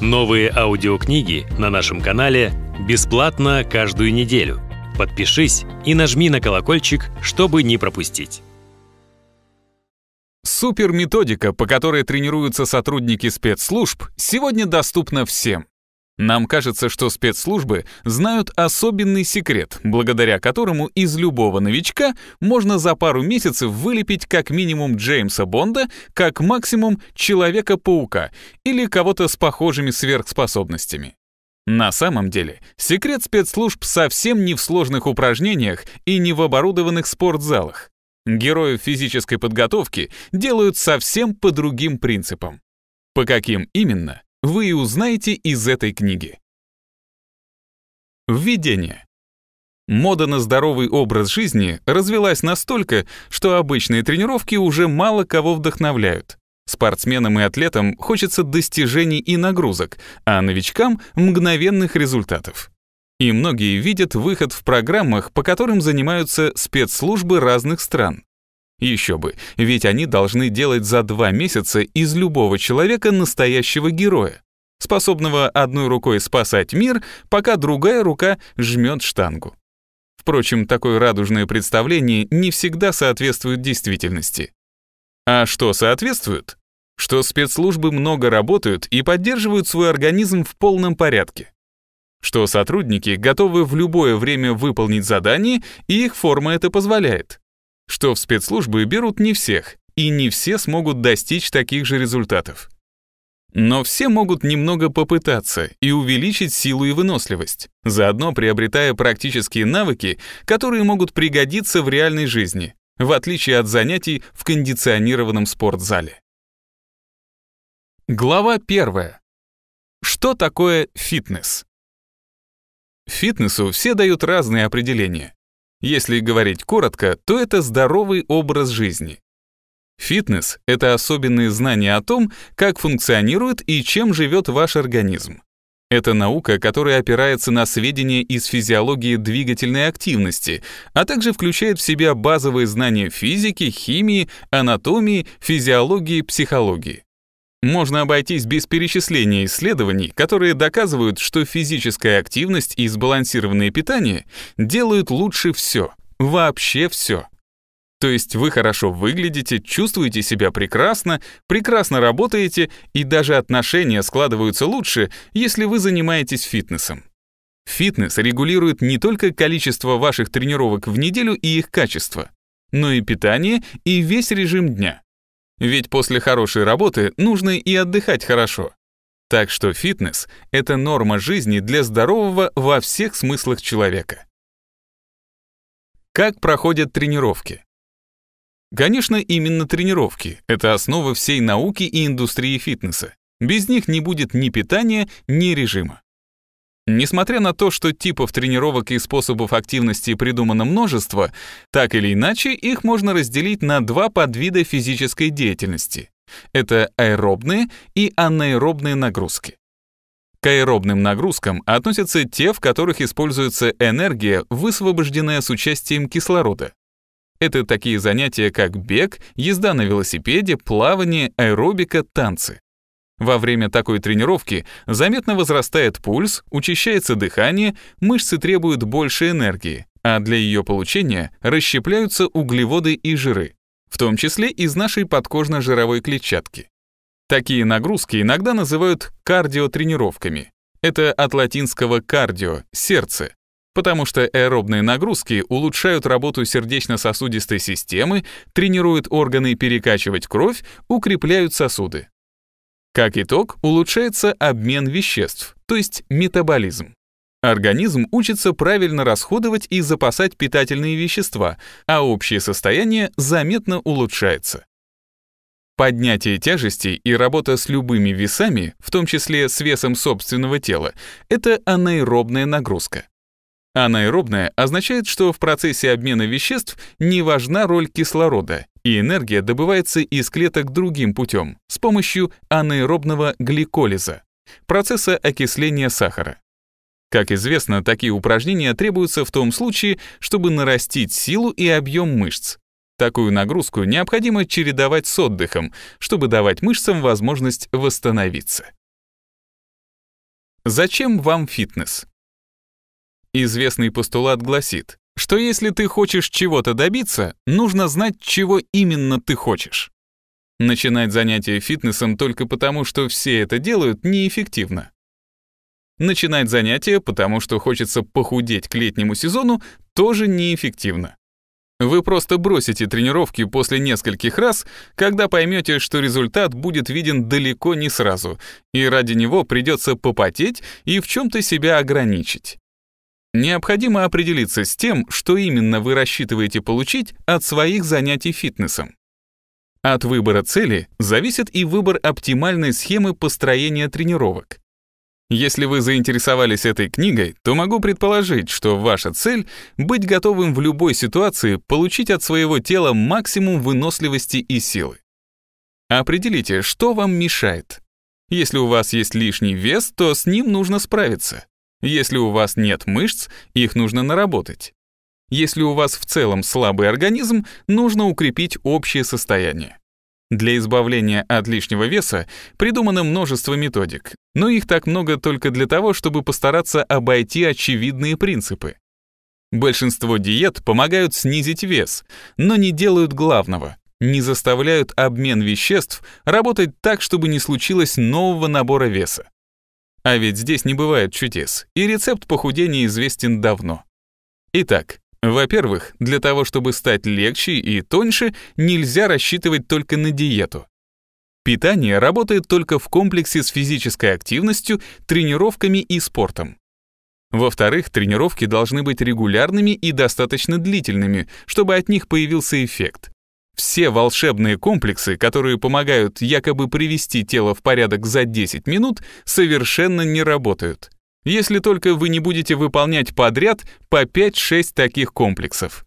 Новые аудиокниги на нашем канале бесплатно каждую неделю. Подпишись и нажми на колокольчик, чтобы не пропустить. Супер методика, по которой тренируются сотрудники спецслужб, сегодня доступна всем. Нам кажется, что спецслужбы знают особенный секрет, благодаря которому из любого новичка можно за пару месяцев вылепить как минимум Джеймса Бонда, как максимум Человека-паука или кого-то с похожими сверхспособностями. На самом деле, секрет спецслужб совсем не в сложных упражнениях и не в оборудованных спортзалах. Героев физической подготовки делают совсем по другим принципам. По каким именно? вы и узнаете из этой книги. Введение. Мода на здоровый образ жизни развелась настолько, что обычные тренировки уже мало кого вдохновляют. Спортсменам и атлетам хочется достижений и нагрузок, а новичкам — мгновенных результатов. И многие видят выход в программах, по которым занимаются спецслужбы разных стран. Еще бы, ведь они должны делать за два месяца из любого человека настоящего героя, способного одной рукой спасать мир, пока другая рука жмет штангу. Впрочем, такое радужное представление не всегда соответствует действительности. А что соответствует? Что спецслужбы много работают и поддерживают свой организм в полном порядке. Что сотрудники готовы в любое время выполнить задание, и их форма это позволяет что в спецслужбы берут не всех, и не все смогут достичь таких же результатов. Но все могут немного попытаться и увеличить силу и выносливость, заодно приобретая практические навыки, которые могут пригодиться в реальной жизни, в отличие от занятий в кондиционированном спортзале. Глава первая. Что такое фитнес? Фитнесу все дают разные определения. Если говорить коротко, то это здоровый образ жизни. Фитнес — это особенные знания о том, как функционирует и чем живет ваш организм. Это наука, которая опирается на сведения из физиологии двигательной активности, а также включает в себя базовые знания физики, химии, анатомии, физиологии, психологии. Можно обойтись без перечисления исследований, которые доказывают, что физическая активность и сбалансированное питание делают лучше все, вообще все. То есть вы хорошо выглядите, чувствуете себя прекрасно, прекрасно работаете и даже отношения складываются лучше, если вы занимаетесь фитнесом. Фитнес регулирует не только количество ваших тренировок в неделю и их качество, но и питание и весь режим дня. Ведь после хорошей работы нужно и отдыхать хорошо. Так что фитнес — это норма жизни для здорового во всех смыслах человека. Как проходят тренировки? Конечно, именно тренировки — это основа всей науки и индустрии фитнеса. Без них не будет ни питания, ни режима. Несмотря на то, что типов тренировок и способов активности придумано множество, так или иначе их можно разделить на два подвида физической деятельности. Это аэробные и анаэробные нагрузки. К аэробным нагрузкам относятся те, в которых используется энергия, высвобожденная с участием кислорода. Это такие занятия, как бег, езда на велосипеде, плавание, аэробика, танцы. Во время такой тренировки заметно возрастает пульс, учащается дыхание, мышцы требуют больше энергии, а для ее получения расщепляются углеводы и жиры, в том числе из нашей подкожно-жировой клетчатки. Такие нагрузки иногда называют кардиотренировками. Это от латинского «кардио» — «сердце», потому что аэробные нагрузки улучшают работу сердечно-сосудистой системы, тренируют органы перекачивать кровь, укрепляют сосуды. Как итог, улучшается обмен веществ, то есть метаболизм. Организм учится правильно расходовать и запасать питательные вещества, а общее состояние заметно улучшается. Поднятие тяжестей и работа с любыми весами, в том числе с весом собственного тела, это анаэробная нагрузка. Анаэробная означает, что в процессе обмена веществ не важна роль кислорода, и энергия добывается из клеток другим путем, с помощью анаэробного гликолиза, процесса окисления сахара. Как известно, такие упражнения требуются в том случае, чтобы нарастить силу и объем мышц. Такую нагрузку необходимо чередовать с отдыхом, чтобы давать мышцам возможность восстановиться. Зачем вам фитнес? Известный постулат гласит, что если ты хочешь чего-то добиться, нужно знать, чего именно ты хочешь. Начинать занятия фитнесом только потому, что все это делают, неэффективно. Начинать занятия, потому что хочется похудеть к летнему сезону, тоже неэффективно. Вы просто бросите тренировки после нескольких раз, когда поймете, что результат будет виден далеко не сразу, и ради него придется попотеть и в чем-то себя ограничить. Необходимо определиться с тем, что именно вы рассчитываете получить от своих занятий фитнесом. От выбора цели зависит и выбор оптимальной схемы построения тренировок. Если вы заинтересовались этой книгой, то могу предположить, что ваша цель — быть готовым в любой ситуации получить от своего тела максимум выносливости и силы. Определите, что вам мешает. Если у вас есть лишний вес, то с ним нужно справиться. Если у вас нет мышц, их нужно наработать. Если у вас в целом слабый организм, нужно укрепить общее состояние. Для избавления от лишнего веса придумано множество методик, но их так много только для того, чтобы постараться обойти очевидные принципы. Большинство диет помогают снизить вес, но не делают главного — не заставляют обмен веществ работать так, чтобы не случилось нового набора веса. А ведь здесь не бывает чудес, и рецепт похудения известен давно. Итак, во-первых, для того, чтобы стать легче и тоньше, нельзя рассчитывать только на диету. Питание работает только в комплексе с физической активностью, тренировками и спортом. Во-вторых, тренировки должны быть регулярными и достаточно длительными, чтобы от них появился эффект. Все волшебные комплексы, которые помогают якобы привести тело в порядок за 10 минут, совершенно не работают. Если только вы не будете выполнять подряд по 5-6 таких комплексов.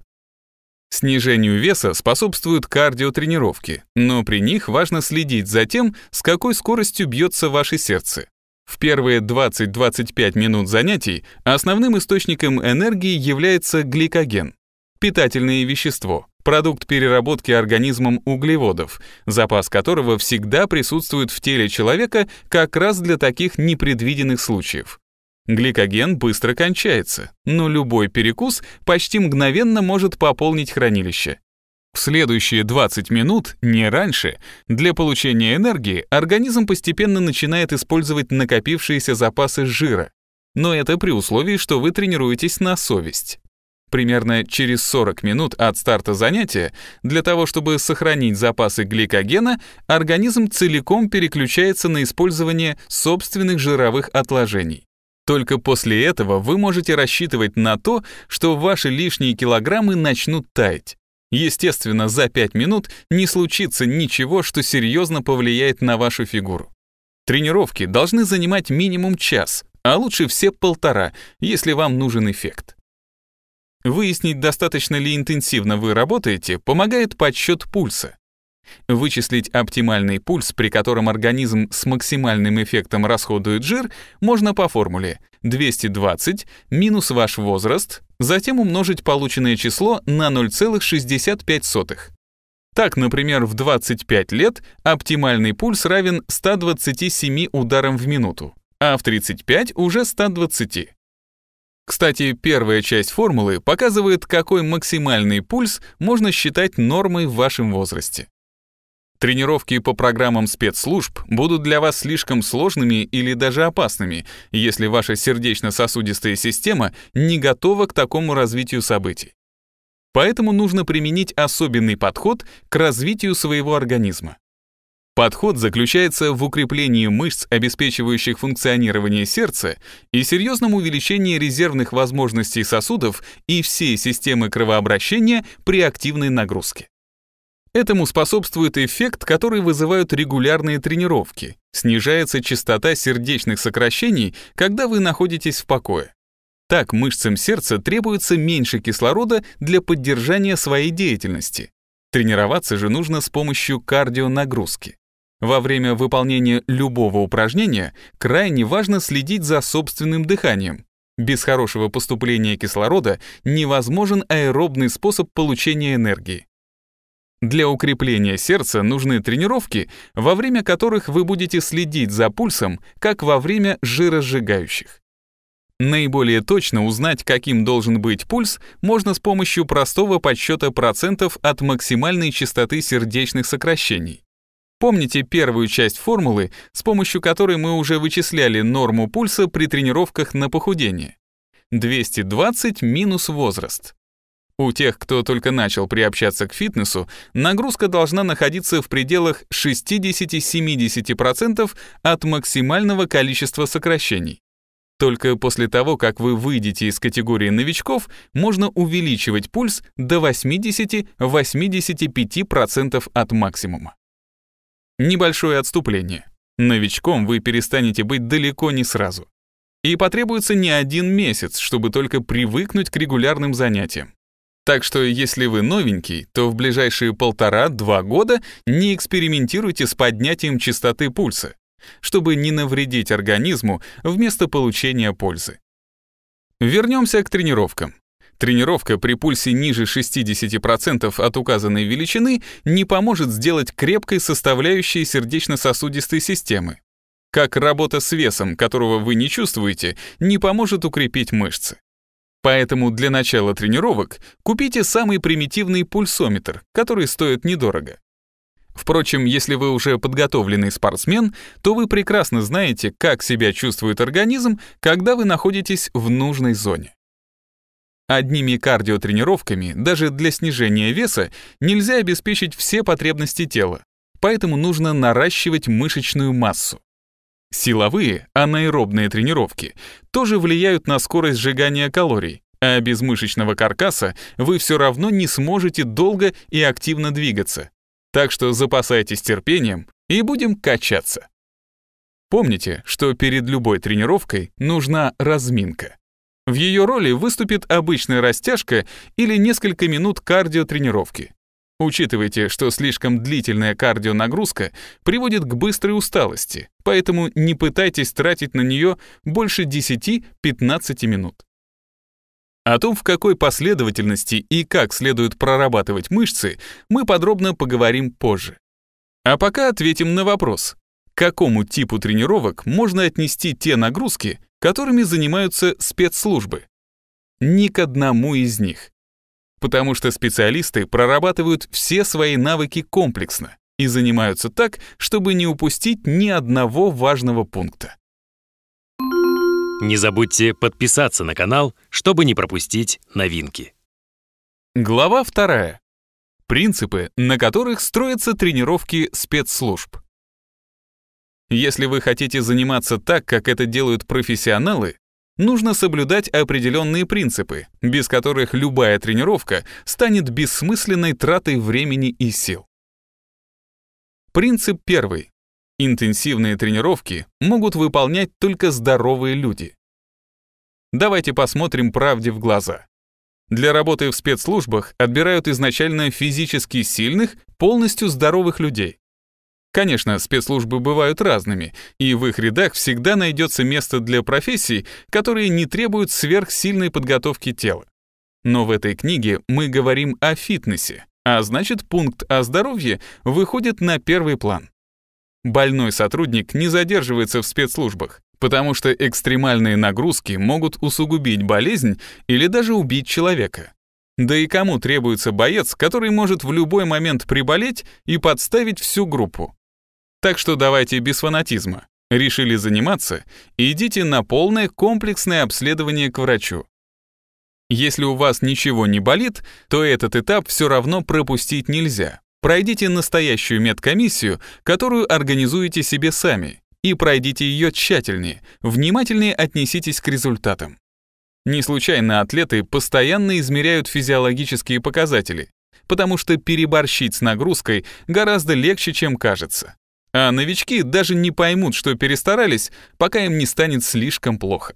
Снижению веса способствуют кардиотренировки, но при них важно следить за тем, с какой скоростью бьется ваше сердце. В первые 20-25 минут занятий основным источником энергии является гликоген – питательное вещество – продукт переработки организмом углеводов, запас которого всегда присутствует в теле человека как раз для таких непредвиденных случаев. Гликоген быстро кончается, но любой перекус почти мгновенно может пополнить хранилище. В следующие 20 минут, не раньше, для получения энергии организм постепенно начинает использовать накопившиеся запасы жира. Но это при условии, что вы тренируетесь на совесть примерно через 40 минут от старта занятия, для того чтобы сохранить запасы гликогена, организм целиком переключается на использование собственных жировых отложений. Только после этого вы можете рассчитывать на то, что ваши лишние килограммы начнут таять. Естественно, за 5 минут не случится ничего, что серьезно повлияет на вашу фигуру. Тренировки должны занимать минимум час, а лучше все полтора, если вам нужен эффект. Выяснить, достаточно ли интенсивно вы работаете, помогает подсчет пульса. Вычислить оптимальный пульс, при котором организм с максимальным эффектом расходует жир, можно по формуле 220 минус ваш возраст, затем умножить полученное число на 0,65. Так, например, в 25 лет оптимальный пульс равен 127 ударам в минуту, а в 35 уже 120. Кстати, первая часть формулы показывает, какой максимальный пульс можно считать нормой в вашем возрасте. Тренировки по программам спецслужб будут для вас слишком сложными или даже опасными, если ваша сердечно-сосудистая система не готова к такому развитию событий. Поэтому нужно применить особенный подход к развитию своего организма. Подход заключается в укреплении мышц, обеспечивающих функционирование сердца, и серьезном увеличении резервных возможностей сосудов и всей системы кровообращения при активной нагрузке. Этому способствует эффект, который вызывают регулярные тренировки. Снижается частота сердечных сокращений, когда вы находитесь в покое. Так мышцам сердца требуется меньше кислорода для поддержания своей деятельности. Тренироваться же нужно с помощью кардионагрузки. Во время выполнения любого упражнения крайне важно следить за собственным дыханием. Без хорошего поступления кислорода невозможен аэробный способ получения энергии. Для укрепления сердца нужны тренировки, во время которых вы будете следить за пульсом, как во время жиросжигающих. Наиболее точно узнать, каким должен быть пульс, можно с помощью простого подсчета процентов от максимальной частоты сердечных сокращений. Помните первую часть формулы, с помощью которой мы уже вычисляли норму пульса при тренировках на похудение? 220 минус возраст. У тех, кто только начал приобщаться к фитнесу, нагрузка должна находиться в пределах 60-70% от максимального количества сокращений. Только после того, как вы выйдете из категории новичков, можно увеличивать пульс до 80-85% от максимума. Небольшое отступление. Новичком вы перестанете быть далеко не сразу. И потребуется не один месяц, чтобы только привыкнуть к регулярным занятиям. Так что если вы новенький, то в ближайшие полтора-два года не экспериментируйте с поднятием частоты пульса, чтобы не навредить организму вместо получения пользы. Вернемся к тренировкам. Тренировка при пульсе ниже 60% от указанной величины не поможет сделать крепкой составляющей сердечно-сосудистой системы. Как работа с весом, которого вы не чувствуете, не поможет укрепить мышцы. Поэтому для начала тренировок купите самый примитивный пульсометр, который стоит недорого. Впрочем, если вы уже подготовленный спортсмен, то вы прекрасно знаете, как себя чувствует организм, когда вы находитесь в нужной зоне. Одними кардиотренировками, даже для снижения веса, нельзя обеспечить все потребности тела, поэтому нужно наращивать мышечную массу. Силовые, анаэробные тренировки тоже влияют на скорость сжигания калорий, а без мышечного каркаса вы все равно не сможете долго и активно двигаться. Так что запасайтесь терпением и будем качаться. Помните, что перед любой тренировкой нужна разминка. В ее роли выступит обычная растяжка или несколько минут кардиотренировки. Учитывайте, что слишком длительная кардионагрузка приводит к быстрой усталости, поэтому не пытайтесь тратить на нее больше 10-15 минут. О том, в какой последовательности и как следует прорабатывать мышцы, мы подробно поговорим позже. А пока ответим на вопрос, к какому типу тренировок можно отнести те нагрузки, которыми занимаются спецслужбы. Ни к одному из них. Потому что специалисты прорабатывают все свои навыки комплексно и занимаются так, чтобы не упустить ни одного важного пункта. Не забудьте подписаться на канал, чтобы не пропустить новинки. Глава вторая. Принципы, на которых строятся тренировки спецслужб. Если вы хотите заниматься так, как это делают профессионалы, нужно соблюдать определенные принципы, без которых любая тренировка станет бессмысленной тратой времени и сил. Принцип первый. Интенсивные тренировки могут выполнять только здоровые люди. Давайте посмотрим правде в глаза. Для работы в спецслужбах отбирают изначально физически сильных, полностью здоровых людей. Конечно, спецслужбы бывают разными, и в их рядах всегда найдется место для профессий, которые не требуют сверхсильной подготовки тела. Но в этой книге мы говорим о фитнесе, а значит пункт о здоровье выходит на первый план. Больной сотрудник не задерживается в спецслужбах, потому что экстремальные нагрузки могут усугубить болезнь или даже убить человека. Да и кому требуется боец, который может в любой момент приболеть и подставить всю группу? Так что давайте без фанатизма. Решили заниматься? Идите на полное комплексное обследование к врачу. Если у вас ничего не болит, то этот этап все равно пропустить нельзя. Пройдите настоящую медкомиссию, которую организуете себе сами, и пройдите ее тщательнее, внимательнее отнеситесь к результатам. Не случайно атлеты постоянно измеряют физиологические показатели, потому что переборщить с нагрузкой гораздо легче, чем кажется. А новички даже не поймут, что перестарались, пока им не станет слишком плохо.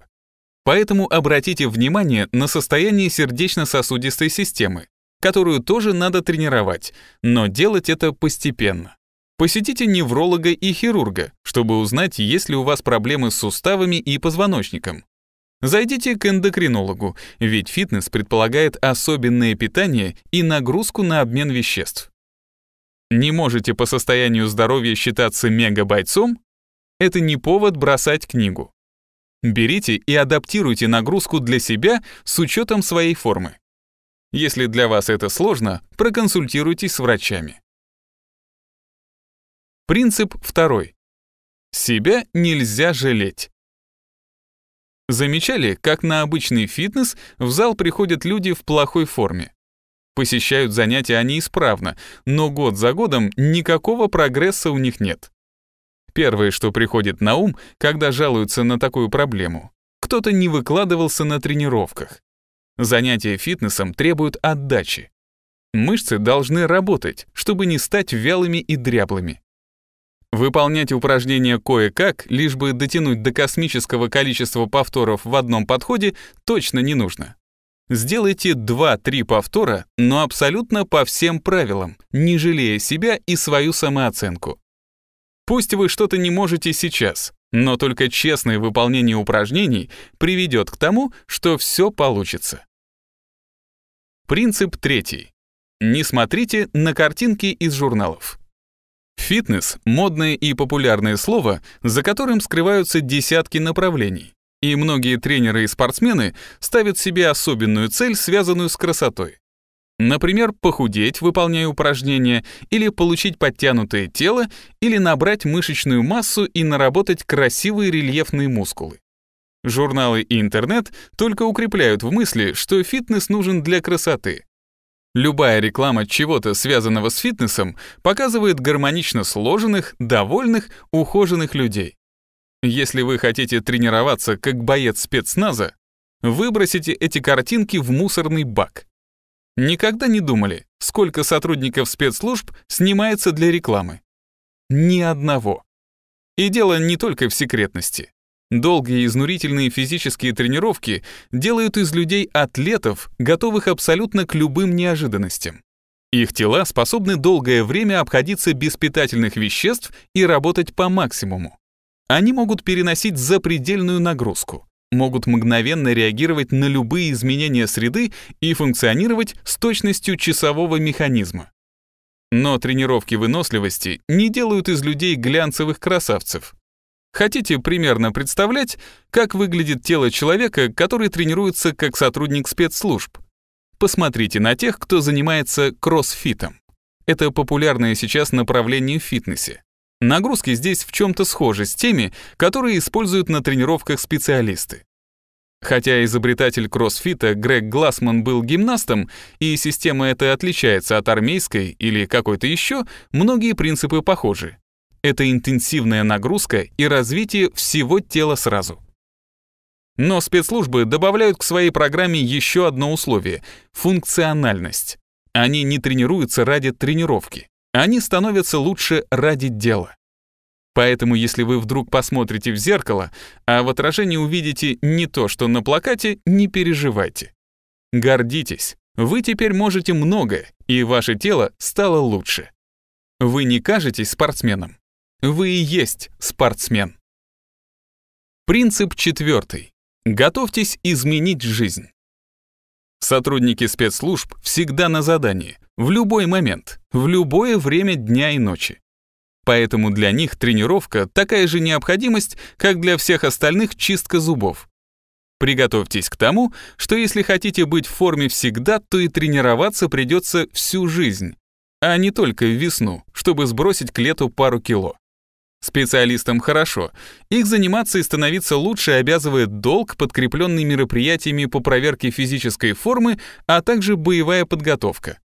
Поэтому обратите внимание на состояние сердечно-сосудистой системы, которую тоже надо тренировать, но делать это постепенно. Посетите невролога и хирурга, чтобы узнать, есть ли у вас проблемы с суставами и позвоночником. Зайдите к эндокринологу, ведь фитнес предполагает особенное питание и нагрузку на обмен веществ не можете по состоянию здоровья считаться мегабойцом, это не повод бросать книгу. Берите и адаптируйте нагрузку для себя с учетом своей формы. Если для вас это сложно, проконсультируйтесь с врачами. Принцип второй. Себя нельзя жалеть. Замечали, как на обычный фитнес в зал приходят люди в плохой форме? Посещают занятия они исправно, но год за годом никакого прогресса у них нет. Первое, что приходит на ум, когда жалуются на такую проблему, кто-то не выкладывался на тренировках. Занятия фитнесом требуют отдачи. Мышцы должны работать, чтобы не стать вялыми и дряблыми. Выполнять упражнения кое-как, лишь бы дотянуть до космического количества повторов в одном подходе, точно не нужно. Сделайте 2-3 повтора, но абсолютно по всем правилам, не жалея себя и свою самооценку. Пусть вы что-то не можете сейчас, но только честное выполнение упражнений приведет к тому, что все получится. Принцип третий. Не смотрите на картинки из журналов. Фитнес — модное и популярное слово, за которым скрываются десятки направлений. И многие тренеры и спортсмены ставят себе особенную цель, связанную с красотой. Например, похудеть, выполняя упражнения, или получить подтянутое тело, или набрать мышечную массу и наработать красивые рельефные мускулы. Журналы и интернет только укрепляют в мысли, что фитнес нужен для красоты. Любая реклама чего-то, связанного с фитнесом, показывает гармонично сложенных, довольных, ухоженных людей. Если вы хотите тренироваться как боец спецназа, выбросите эти картинки в мусорный бак. Никогда не думали, сколько сотрудников спецслужб снимается для рекламы? Ни одного. И дело не только в секретности. Долгие изнурительные физические тренировки делают из людей атлетов, готовых абсолютно к любым неожиданностям. Их тела способны долгое время обходиться без питательных веществ и работать по максимуму. Они могут переносить запредельную нагрузку, могут мгновенно реагировать на любые изменения среды и функционировать с точностью часового механизма. Но тренировки выносливости не делают из людей глянцевых красавцев. Хотите примерно представлять, как выглядит тело человека, который тренируется как сотрудник спецслужб? Посмотрите на тех, кто занимается кроссфитом. Это популярное сейчас направление в фитнесе. Нагрузки здесь в чем-то схожи с теми, которые используют на тренировках специалисты. Хотя изобретатель кроссфита Грег Глассман был гимнастом, и система эта отличается от армейской или какой-то еще, многие принципы похожи. Это интенсивная нагрузка и развитие всего тела сразу. Но спецслужбы добавляют к своей программе еще одно условие — функциональность. Они не тренируются ради тренировки. Они становятся лучше ради дела. Поэтому, если вы вдруг посмотрите в зеркало, а в отражении увидите не то, что на плакате, не переживайте. Гордитесь, вы теперь можете многое, и ваше тело стало лучше. Вы не кажетесь спортсменом. Вы и есть спортсмен. Принцип четвертый. Готовьтесь изменить жизнь. Сотрудники спецслужб всегда на задании, в любой момент, в любое время дня и ночи. Поэтому для них тренировка — такая же необходимость, как для всех остальных чистка зубов. Приготовьтесь к тому, что если хотите быть в форме всегда, то и тренироваться придется всю жизнь, а не только в весну, чтобы сбросить к лету пару кило. Специалистам хорошо. Их заниматься и становиться лучше обязывает долг, подкрепленный мероприятиями по проверке физической формы, а также боевая подготовка.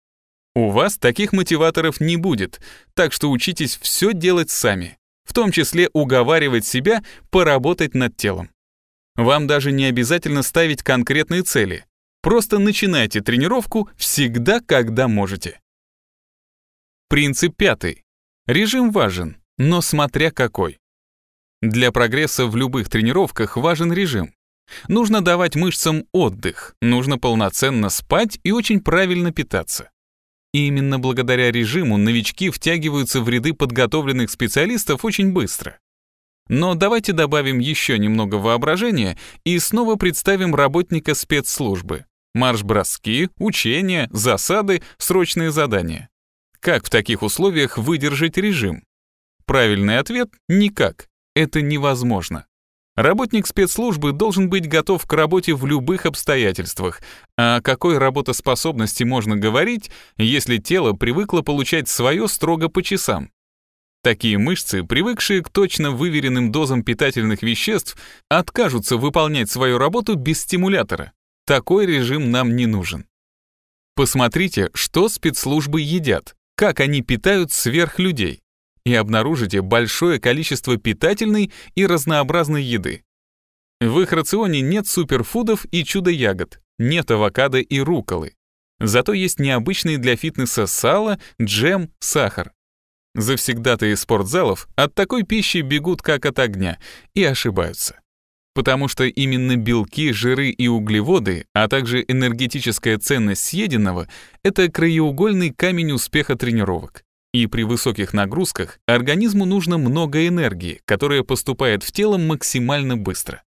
У вас таких мотиваторов не будет, так что учитесь все делать сами, в том числе уговаривать себя поработать над телом. Вам даже не обязательно ставить конкретные цели. Просто начинайте тренировку всегда, когда можете. Принцип пятый. Режим важен но смотря какой. Для прогресса в любых тренировках важен режим. Нужно давать мышцам отдых, нужно полноценно спать и очень правильно питаться. И именно благодаря режиму новички втягиваются в ряды подготовленных специалистов очень быстро. Но давайте добавим еще немного воображения и снова представим работника спецслужбы. Марш-броски, учения, засады, срочные задания. Как в таких условиях выдержать режим? Правильный ответ — никак. Это невозможно. Работник спецслужбы должен быть готов к работе в любых обстоятельствах. А о какой работоспособности можно говорить, если тело привыкло получать свое строго по часам? Такие мышцы, привыкшие к точно выверенным дозам питательных веществ, откажутся выполнять свою работу без стимулятора. Такой режим нам не нужен. Посмотрите, что спецслужбы едят, как они питают сверхлюдей и обнаружите большое количество питательной и разнообразной еды. В их рационе нет суперфудов и чудо-ягод, нет авокадо и руколы. Зато есть необычные для фитнеса сало, джем, сахар. Завсегдаты из спортзалов от такой пищи бегут как от огня и ошибаются. Потому что именно белки, жиры и углеводы, а также энергетическая ценность съеденного — это краеугольный камень успеха тренировок. И при высоких нагрузках организму нужно много энергии, которая поступает в тело максимально быстро.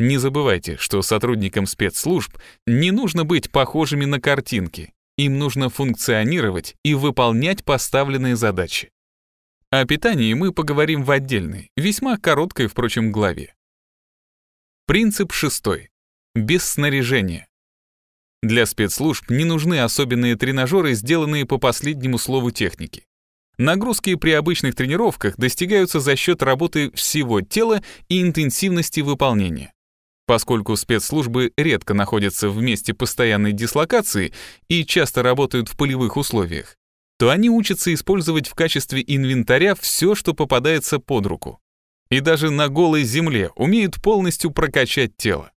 Не забывайте, что сотрудникам спецслужб не нужно быть похожими на картинки. Им нужно функционировать и выполнять поставленные задачи. О питании мы поговорим в отдельной, весьма короткой, впрочем, главе. Принцип шестой. Без снаряжения. Для спецслужб не нужны особенные тренажеры, сделанные по последнему слову техники. Нагрузки при обычных тренировках достигаются за счет работы всего тела и интенсивности выполнения. Поскольку спецслужбы редко находятся в месте постоянной дислокации и часто работают в полевых условиях, то они учатся использовать в качестве инвентаря все, что попадается под руку. И даже на голой земле умеют полностью прокачать тело.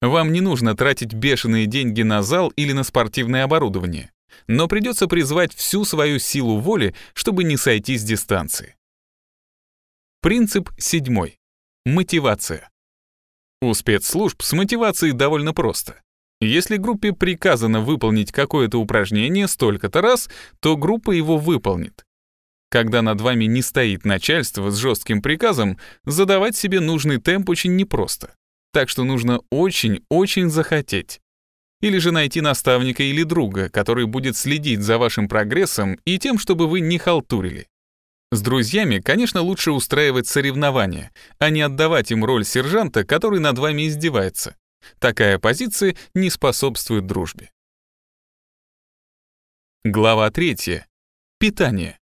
Вам не нужно тратить бешеные деньги на зал или на спортивное оборудование но придется призвать всю свою силу воли, чтобы не сойти с дистанции. Принцип седьмой. Мотивация. У спецслужб с мотивацией довольно просто. Если группе приказано выполнить какое-то упражнение столько-то раз, то группа его выполнит. Когда над вами не стоит начальство с жестким приказом, задавать себе нужный темп очень непросто. Так что нужно очень-очень захотеть или же найти наставника или друга, который будет следить за вашим прогрессом и тем, чтобы вы не халтурили. С друзьями, конечно, лучше устраивать соревнования, а не отдавать им роль сержанта, который над вами издевается. Такая позиция не способствует дружбе. Глава 3. Питание.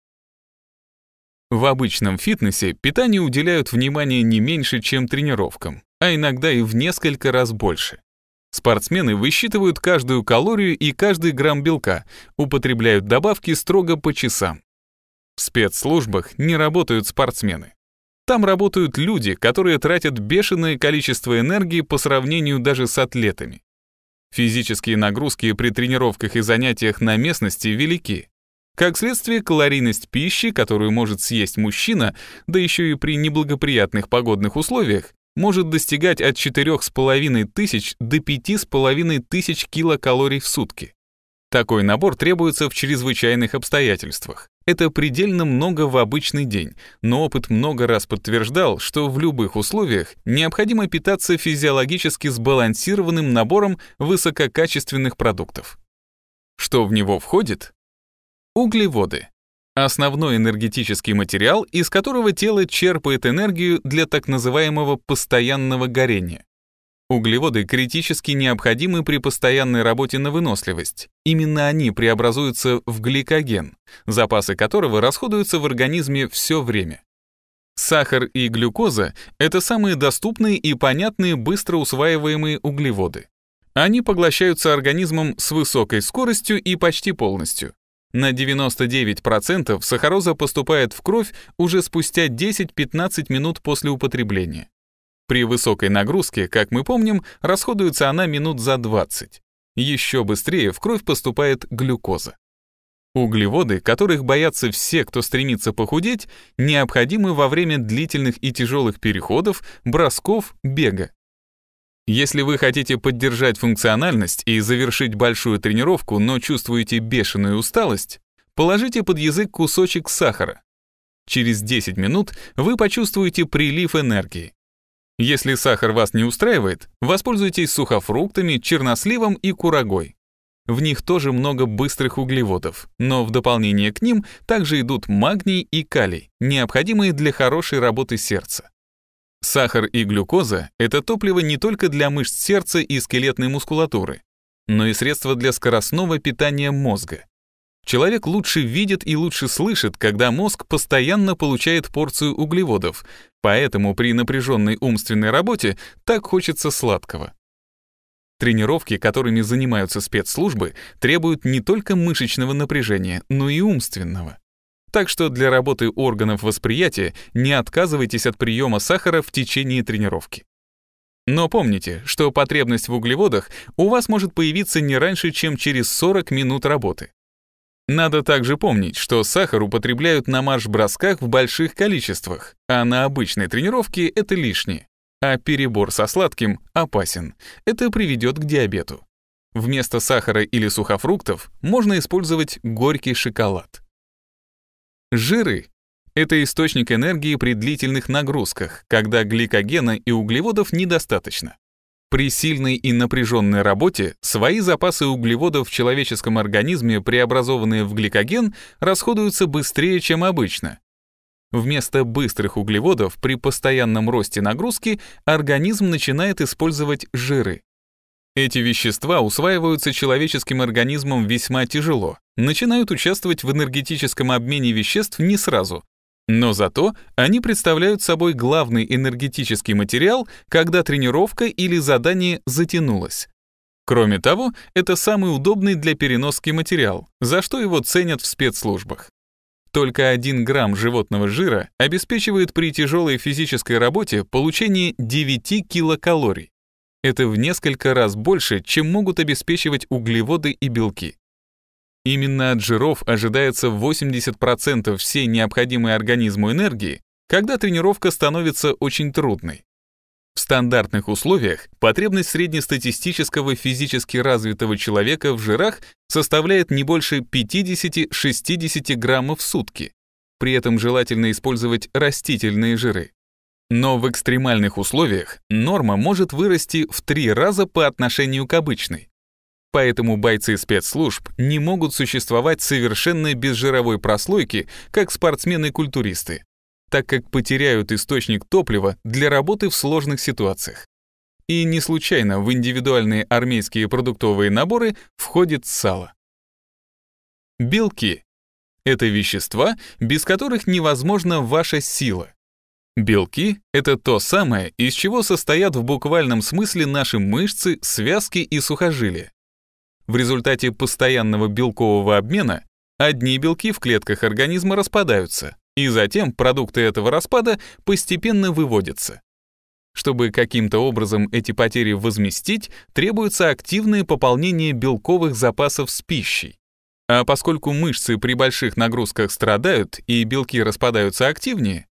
В обычном фитнесе питанию уделяют внимание не меньше, чем тренировкам, а иногда и в несколько раз больше. Спортсмены высчитывают каждую калорию и каждый грамм белка, употребляют добавки строго по часам. В спецслужбах не работают спортсмены. Там работают люди, которые тратят бешеное количество энергии по сравнению даже с атлетами. Физические нагрузки при тренировках и занятиях на местности велики. Как следствие, калорийность пищи, которую может съесть мужчина, да еще и при неблагоприятных погодных условиях, может достигать от 4,5 тысяч до 5,5 тысяч килокалорий в сутки. Такой набор требуется в чрезвычайных обстоятельствах. Это предельно много в обычный день, но опыт много раз подтверждал, что в любых условиях необходимо питаться физиологически сбалансированным набором высококачественных продуктов. Что в него входит? Углеводы основной энергетический материал, из которого тело черпает энергию для так называемого постоянного горения. Углеводы критически необходимы при постоянной работе на выносливость. Именно они преобразуются в гликоген, запасы которого расходуются в организме все время. Сахар и глюкоза — это самые доступные и понятные быстро усваиваемые углеводы. Они поглощаются организмом с высокой скоростью и почти полностью. На 99% сахароза поступает в кровь уже спустя 10-15 минут после употребления. При высокой нагрузке, как мы помним, расходуется она минут за 20. Еще быстрее в кровь поступает глюкоза. Углеводы, которых боятся все, кто стремится похудеть, необходимы во время длительных и тяжелых переходов, бросков, бега. Если вы хотите поддержать функциональность и завершить большую тренировку, но чувствуете бешеную усталость, положите под язык кусочек сахара. Через 10 минут вы почувствуете прилив энергии. Если сахар вас не устраивает, воспользуйтесь сухофруктами, черносливом и курагой. В них тоже много быстрых углеводов, но в дополнение к ним также идут магний и калий, необходимые для хорошей работы сердца. Сахар и глюкоза — это топливо не только для мышц сердца и скелетной мускулатуры, но и средство для скоростного питания мозга. Человек лучше видит и лучше слышит, когда мозг постоянно получает порцию углеводов, поэтому при напряженной умственной работе так хочется сладкого. Тренировки, которыми занимаются спецслужбы, требуют не только мышечного напряжения, но и умственного. Так что для работы органов восприятия не отказывайтесь от приема сахара в течение тренировки. Но помните, что потребность в углеводах у вас может появиться не раньше, чем через 40 минут работы. Надо также помнить, что сахар употребляют на марш-бросках в больших количествах, а на обычной тренировке это лишнее. А перебор со сладким опасен. Это приведет к диабету. Вместо сахара или сухофруктов можно использовать горький шоколад. Жиры — это источник энергии при длительных нагрузках, когда гликогена и углеводов недостаточно. При сильной и напряженной работе свои запасы углеводов в человеческом организме, преобразованные в гликоген, расходуются быстрее, чем обычно. Вместо быстрых углеводов при постоянном росте нагрузки организм начинает использовать жиры. Эти вещества усваиваются человеческим организмом весьма тяжело, начинают участвовать в энергетическом обмене веществ не сразу, но зато они представляют собой главный энергетический материал, когда тренировка или задание затянулось. Кроме того, это самый удобный для переноски материал, за что его ценят в спецслужбах. Только 1 грамм животного жира обеспечивает при тяжелой физической работе получение 9 килокалорий. Это в несколько раз больше, чем могут обеспечивать углеводы и белки. Именно от жиров ожидается 80% всей необходимой организму энергии, когда тренировка становится очень трудной. В стандартных условиях потребность среднестатистического физически развитого человека в жирах составляет не больше 50-60 граммов в сутки. При этом желательно использовать растительные жиры. Но в экстремальных условиях норма может вырасти в три раза по отношению к обычной. Поэтому бойцы спецслужб не могут существовать совершенно без жировой прослойки, как спортсмены-культуристы, так как потеряют источник топлива для работы в сложных ситуациях. И не случайно в индивидуальные армейские продуктовые наборы входит сало. Белки — это вещества, без которых невозможна ваша сила. Белки — это то самое, из чего состоят в буквальном смысле наши мышцы, связки и сухожилия. В результате постоянного белкового обмена одни белки в клетках организма распадаются, и затем продукты этого распада постепенно выводятся. Чтобы каким-то образом эти потери возместить, требуется активное пополнение белковых запасов с пищей. А поскольку мышцы при больших нагрузках страдают и белки распадаются активнее,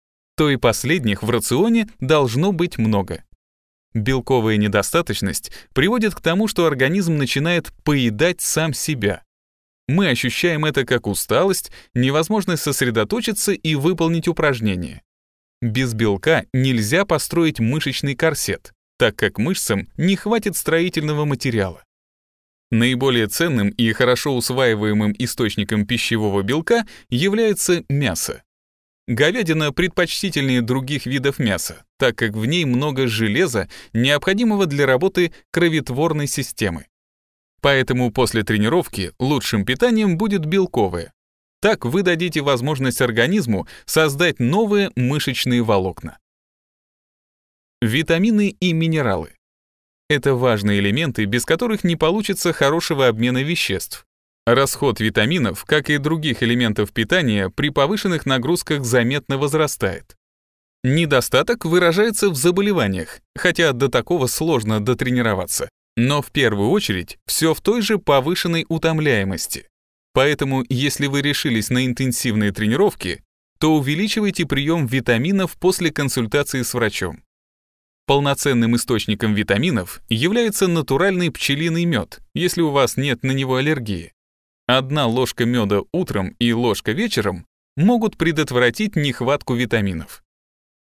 то и последних в рационе должно быть много. Белковая недостаточность приводит к тому, что организм начинает поедать сам себя. Мы ощущаем это как усталость, невозможность сосредоточиться и выполнить упражнение. Без белка нельзя построить мышечный корсет, так как мышцам не хватит строительного материала. Наиболее ценным и хорошо усваиваемым источником пищевого белка является мясо. Говядина предпочтительнее других видов мяса, так как в ней много железа, необходимого для работы кровотворной системы. Поэтому после тренировки лучшим питанием будет белковое. Так вы дадите возможность организму создать новые мышечные волокна. Витамины и минералы. Это важные элементы, без которых не получится хорошего обмена веществ, Расход витаминов, как и других элементов питания, при повышенных нагрузках заметно возрастает. Недостаток выражается в заболеваниях, хотя до такого сложно дотренироваться, но в первую очередь все в той же повышенной утомляемости. Поэтому, если вы решились на интенсивные тренировки, то увеличивайте прием витаминов после консультации с врачом. Полноценным источником витаминов является натуральный пчелиный мед, если у вас нет на него аллергии. Одна ложка меда утром и ложка вечером могут предотвратить нехватку витаминов.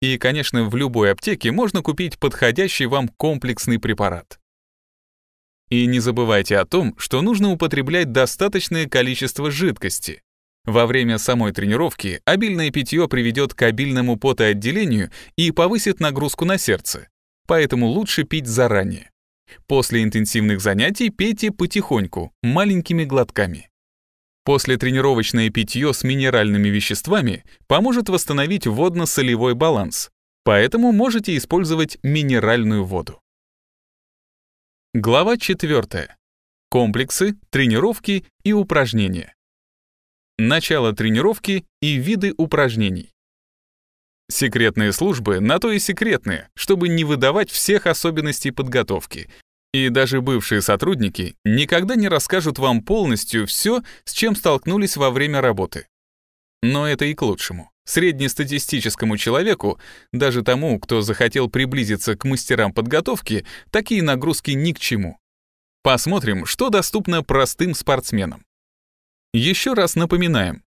И, конечно, в любой аптеке можно купить подходящий вам комплексный препарат. И не забывайте о том, что нужно употреблять достаточное количество жидкости. Во время самой тренировки обильное питье приведет к обильному потоотделению и повысит нагрузку на сердце, поэтому лучше пить заранее. После интенсивных занятий пейте потихоньку, маленькими глотками. После тренировочное питье с минеральными веществами поможет восстановить водно-солевой баланс, поэтому можете использовать минеральную воду. Глава 4. Комплексы, тренировки и упражнения. Начало тренировки и виды упражнений. Секретные службы на то и секретные, чтобы не выдавать всех особенностей подготовки. И даже бывшие сотрудники никогда не расскажут вам полностью все, с чем столкнулись во время работы. Но это и к лучшему. Среднестатистическому человеку, даже тому, кто захотел приблизиться к мастерам подготовки, такие нагрузки ни к чему. Посмотрим, что доступно простым спортсменам. Еще раз напоминаем,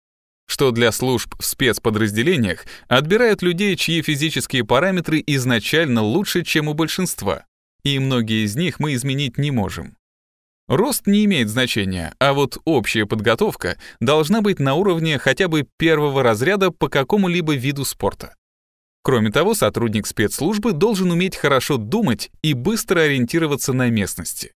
что для служб в спецподразделениях отбирают людей, чьи физические параметры изначально лучше, чем у большинства, и многие из них мы изменить не можем. Рост не имеет значения, а вот общая подготовка должна быть на уровне хотя бы первого разряда по какому-либо виду спорта. Кроме того, сотрудник спецслужбы должен уметь хорошо думать и быстро ориентироваться на местности.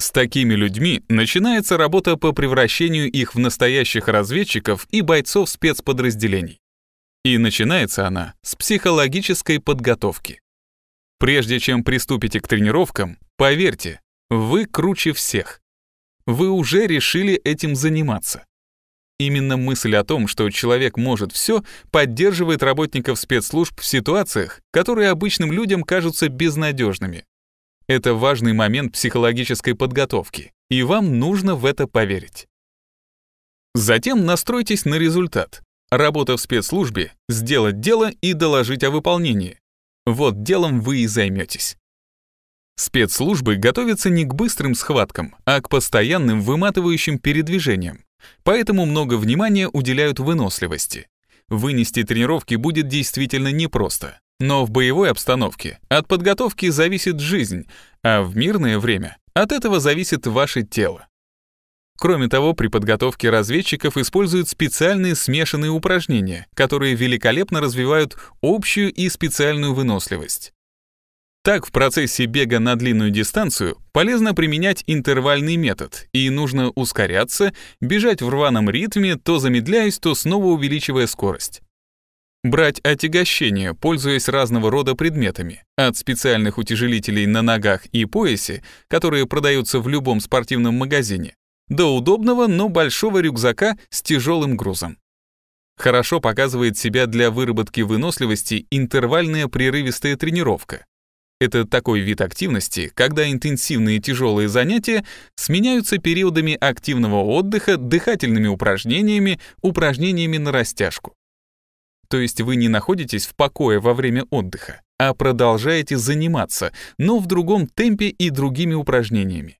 С такими людьми начинается работа по превращению их в настоящих разведчиков и бойцов спецподразделений. И начинается она с психологической подготовки. Прежде чем приступите к тренировкам, поверьте, вы круче всех. Вы уже решили этим заниматься. Именно мысль о том, что человек может все, поддерживает работников спецслужб в ситуациях, которые обычным людям кажутся безнадежными, это важный момент психологической подготовки, и вам нужно в это поверить. Затем настройтесь на результат. Работа в спецслужбе — сделать дело и доложить о выполнении. Вот делом вы и займетесь. Спецслужбы готовятся не к быстрым схваткам, а к постоянным выматывающим передвижениям. Поэтому много внимания уделяют выносливости. Вынести тренировки будет действительно непросто. Но в боевой обстановке от подготовки зависит жизнь, а в мирное время от этого зависит ваше тело. Кроме того, при подготовке разведчиков используют специальные смешанные упражнения, которые великолепно развивают общую и специальную выносливость. Так, в процессе бега на длинную дистанцию полезно применять интервальный метод, и нужно ускоряться, бежать в рваном ритме, то замедляясь, то снова увеличивая скорость брать отягощение, пользуясь разного рода предметами, от специальных утяжелителей на ногах и поясе, которые продаются в любом спортивном магазине, до удобного, но большого рюкзака с тяжелым грузом. Хорошо показывает себя для выработки выносливости интервальная прерывистая тренировка. Это такой вид активности, когда интенсивные тяжелые занятия сменяются периодами активного отдыха, дыхательными упражнениями, упражнениями на растяжку. То есть вы не находитесь в покое во время отдыха, а продолжаете заниматься, но в другом темпе и другими упражнениями.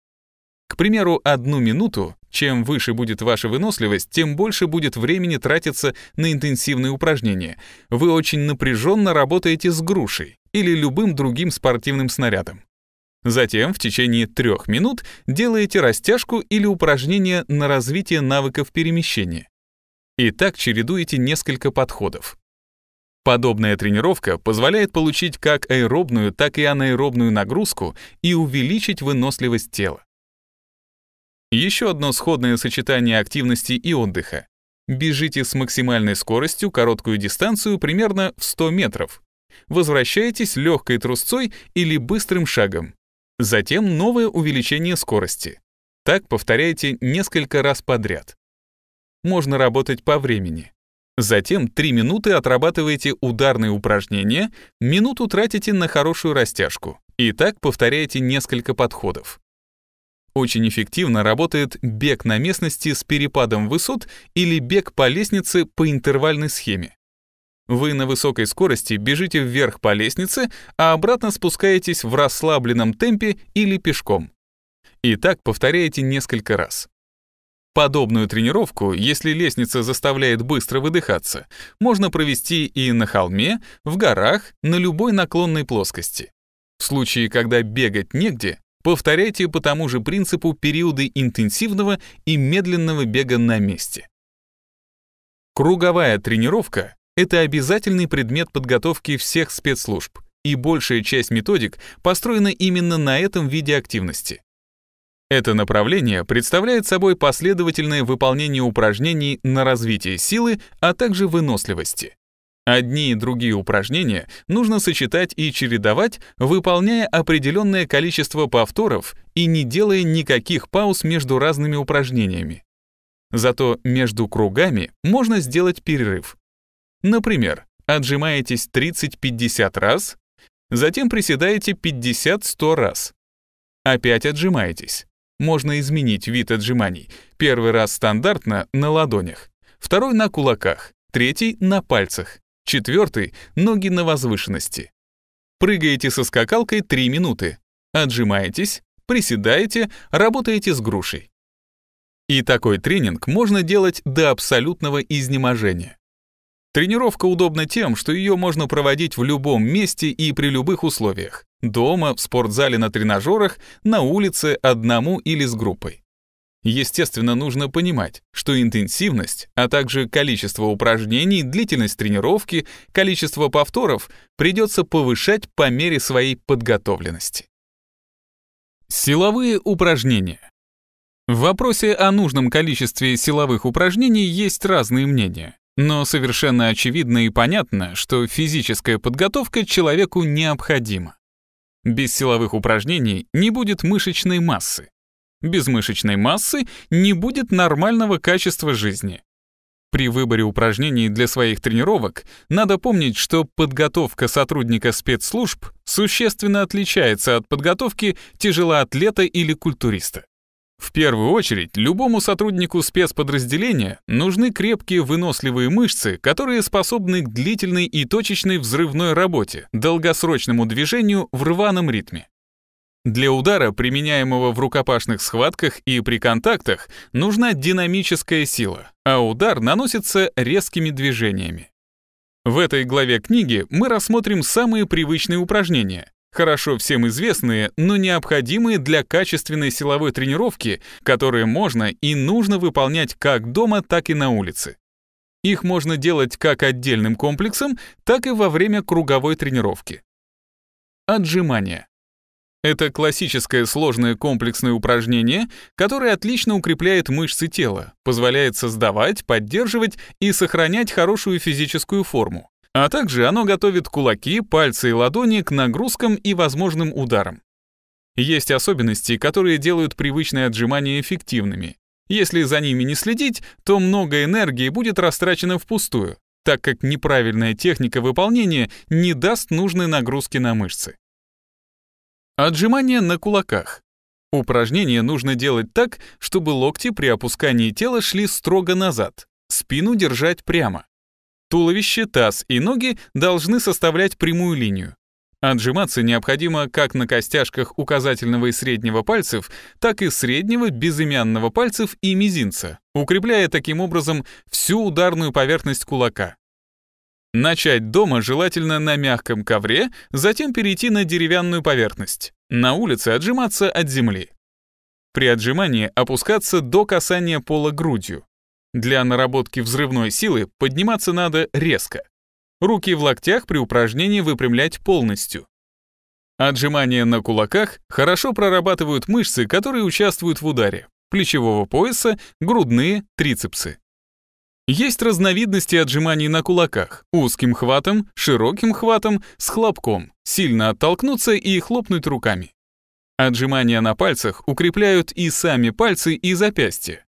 К примеру, одну минуту, чем выше будет ваша выносливость, тем больше будет времени тратиться на интенсивные упражнения. Вы очень напряженно работаете с грушей или любым другим спортивным снарядом. Затем в течение трех минут делаете растяжку или упражнение на развитие навыков перемещения. И так чередуете несколько подходов. Подобная тренировка позволяет получить как аэробную, так и анаэробную нагрузку и увеличить выносливость тела. Еще одно сходное сочетание активности и отдыха. Бежите с максимальной скоростью короткую дистанцию примерно в 100 метров. Возвращайтесь легкой трусцой или быстрым шагом. Затем новое увеличение скорости. Так повторяйте несколько раз подряд можно работать по времени. Затем 3 минуты отрабатываете ударные упражнения, минуту тратите на хорошую растяжку. И так повторяете несколько подходов. Очень эффективно работает бег на местности с перепадом высот или бег по лестнице по интервальной схеме. Вы на высокой скорости бежите вверх по лестнице, а обратно спускаетесь в расслабленном темпе или пешком. И так повторяете несколько раз. Подобную тренировку, если лестница заставляет быстро выдыхаться, можно провести и на холме, в горах, на любой наклонной плоскости. В случае, когда бегать негде, повторяйте по тому же принципу периоды интенсивного и медленного бега на месте. Круговая тренировка — это обязательный предмет подготовки всех спецслужб, и большая часть методик построена именно на этом виде активности. Это направление представляет собой последовательное выполнение упражнений на развитие силы, а также выносливости. Одни и другие упражнения нужно сочетать и чередовать, выполняя определенное количество повторов и не делая никаких пауз между разными упражнениями. Зато между кругами можно сделать перерыв. Например, отжимаетесь 30-50 раз, затем приседаете 50-100 раз. Опять отжимаетесь можно изменить вид отжиманий. Первый раз стандартно на ладонях, второй на кулаках, третий на пальцах, четвертый ноги на возвышенности. Прыгаете со скакалкой 3 минуты, отжимаетесь, приседаете, работаете с грушей. И такой тренинг можно делать до абсолютного изнеможения. Тренировка удобна тем, что ее можно проводить в любом месте и при любых условиях. Дома, в спортзале на тренажерах, на улице, одному или с группой. Естественно, нужно понимать, что интенсивность, а также количество упражнений, длительность тренировки, количество повторов придется повышать по мере своей подготовленности. Силовые упражнения. В вопросе о нужном количестве силовых упражнений есть разные мнения, но совершенно очевидно и понятно, что физическая подготовка человеку необходима. Без силовых упражнений не будет мышечной массы. Без мышечной массы не будет нормального качества жизни. При выборе упражнений для своих тренировок надо помнить, что подготовка сотрудника спецслужб существенно отличается от подготовки тяжелоатлета или культуриста. В первую очередь, любому сотруднику спецподразделения нужны крепкие выносливые мышцы, которые способны к длительной и точечной взрывной работе, долгосрочному движению в рваном ритме. Для удара, применяемого в рукопашных схватках и при контактах, нужна динамическая сила, а удар наносится резкими движениями. В этой главе книги мы рассмотрим самые привычные упражнения, хорошо всем известные, но необходимые для качественной силовой тренировки, которые можно и нужно выполнять как дома, так и на улице. Их можно делать как отдельным комплексом, так и во время круговой тренировки. Отжимания. Это классическое сложное комплексное упражнение, которое отлично укрепляет мышцы тела, позволяет создавать, поддерживать и сохранять хорошую физическую форму. А также оно готовит кулаки, пальцы и ладони к нагрузкам и возможным ударам. Есть особенности, которые делают привычные отжимания эффективными. Если за ними не следить, то много энергии будет растрачено впустую, так как неправильная техника выполнения не даст нужной нагрузки на мышцы. Отжимания на кулаках. Упражнение нужно делать так, чтобы локти при опускании тела шли строго назад, спину держать прямо. Туловище, таз и ноги должны составлять прямую линию. Отжиматься необходимо как на костяшках указательного и среднего пальцев, так и среднего, безымянного пальцев и мизинца, укрепляя таким образом всю ударную поверхность кулака. Начать дома желательно на мягком ковре, затем перейти на деревянную поверхность. На улице отжиматься от земли. При отжимании опускаться до касания пола грудью. Для наработки взрывной силы подниматься надо резко. Руки в локтях при упражнении выпрямлять полностью. Отжимания на кулаках хорошо прорабатывают мышцы, которые участвуют в ударе, плечевого пояса, грудные, трицепсы. Есть разновидности отжиманий на кулаках – узким хватом, широким хватом, с хлопком, сильно оттолкнуться и хлопнуть руками. Отжимания на пальцах укрепляют и сами пальцы, и запястья.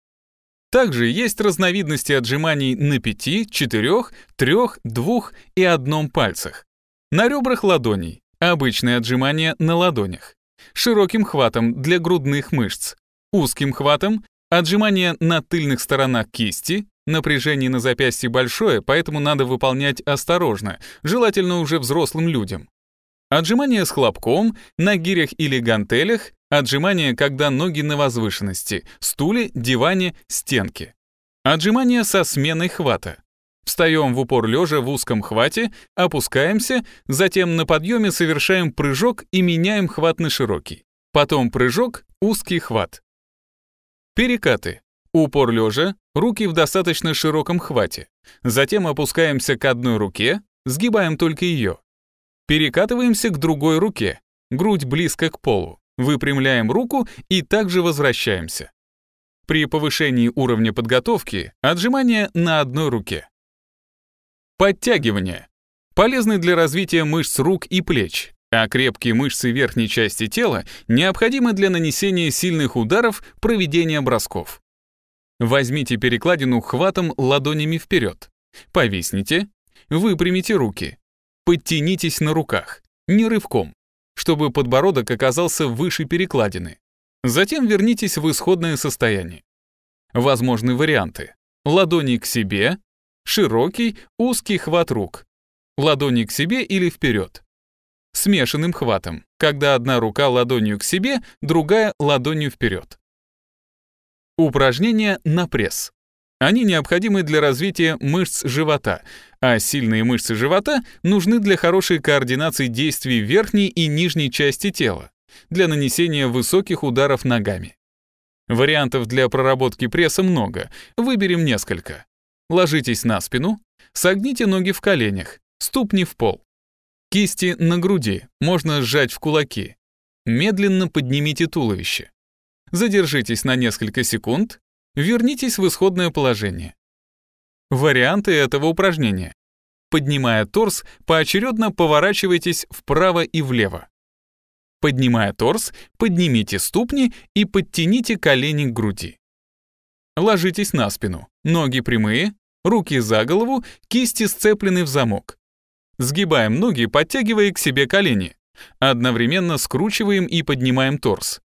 Также есть разновидности отжиманий на 5, 4, 3, 2 и одном пальцах. На ребрах ладоней. Обычные отжимания на ладонях. Широким хватом для грудных мышц. Узким хватом отжимания на тыльных сторонах кисти. Напряжение на запястье большое, поэтому надо выполнять осторожно, желательно уже взрослым людям. Отжимания с хлопком на гирях или гантелях Отжимания, когда ноги на возвышенности, стуле, диване, стенки. Отжимания со сменой хвата. Встаем в упор лежа в узком хвате, опускаемся, затем на подъеме совершаем прыжок и меняем хват на широкий. Потом прыжок, узкий хват. Перекаты. Упор лежа, руки в достаточно широком хвате. Затем опускаемся к одной руке, сгибаем только ее. Перекатываемся к другой руке, грудь близко к полу выпрямляем руку и также возвращаемся. При повышении уровня подготовки отжимания на одной руке. Подтягивания Полезны для развития мышц рук и плеч, а крепкие мышцы верхней части тела необходимы для нанесения сильных ударов, проведения бросков. Возьмите перекладину хватом ладонями вперед. Повисните, выпрямите руки. Подтянитесь на руках, не рывком чтобы подбородок оказался выше перекладины. Затем вернитесь в исходное состояние. Возможны варианты. Ладони к себе, широкий, узкий хват рук. Ладони к себе или вперед. Смешанным хватом, когда одна рука ладонью к себе, другая ладонью вперед. Упражнение на пресс. Они необходимы для развития мышц живота, а сильные мышцы живота нужны для хорошей координации действий верхней и нижней части тела, для нанесения высоких ударов ногами. Вариантов для проработки пресса много, выберем несколько. Ложитесь на спину, согните ноги в коленях, ступни в пол. Кисти на груди, можно сжать в кулаки. Медленно поднимите туловище. Задержитесь на несколько секунд, вернитесь в исходное положение. Варианты этого упражнения. Поднимая торс, поочередно поворачивайтесь вправо и влево. Поднимая торс, поднимите ступни и подтяните колени к груди. Ложитесь на спину, ноги прямые, руки за голову, кисти сцеплены в замок. Сгибаем ноги, подтягивая к себе колени. Одновременно скручиваем и поднимаем торс.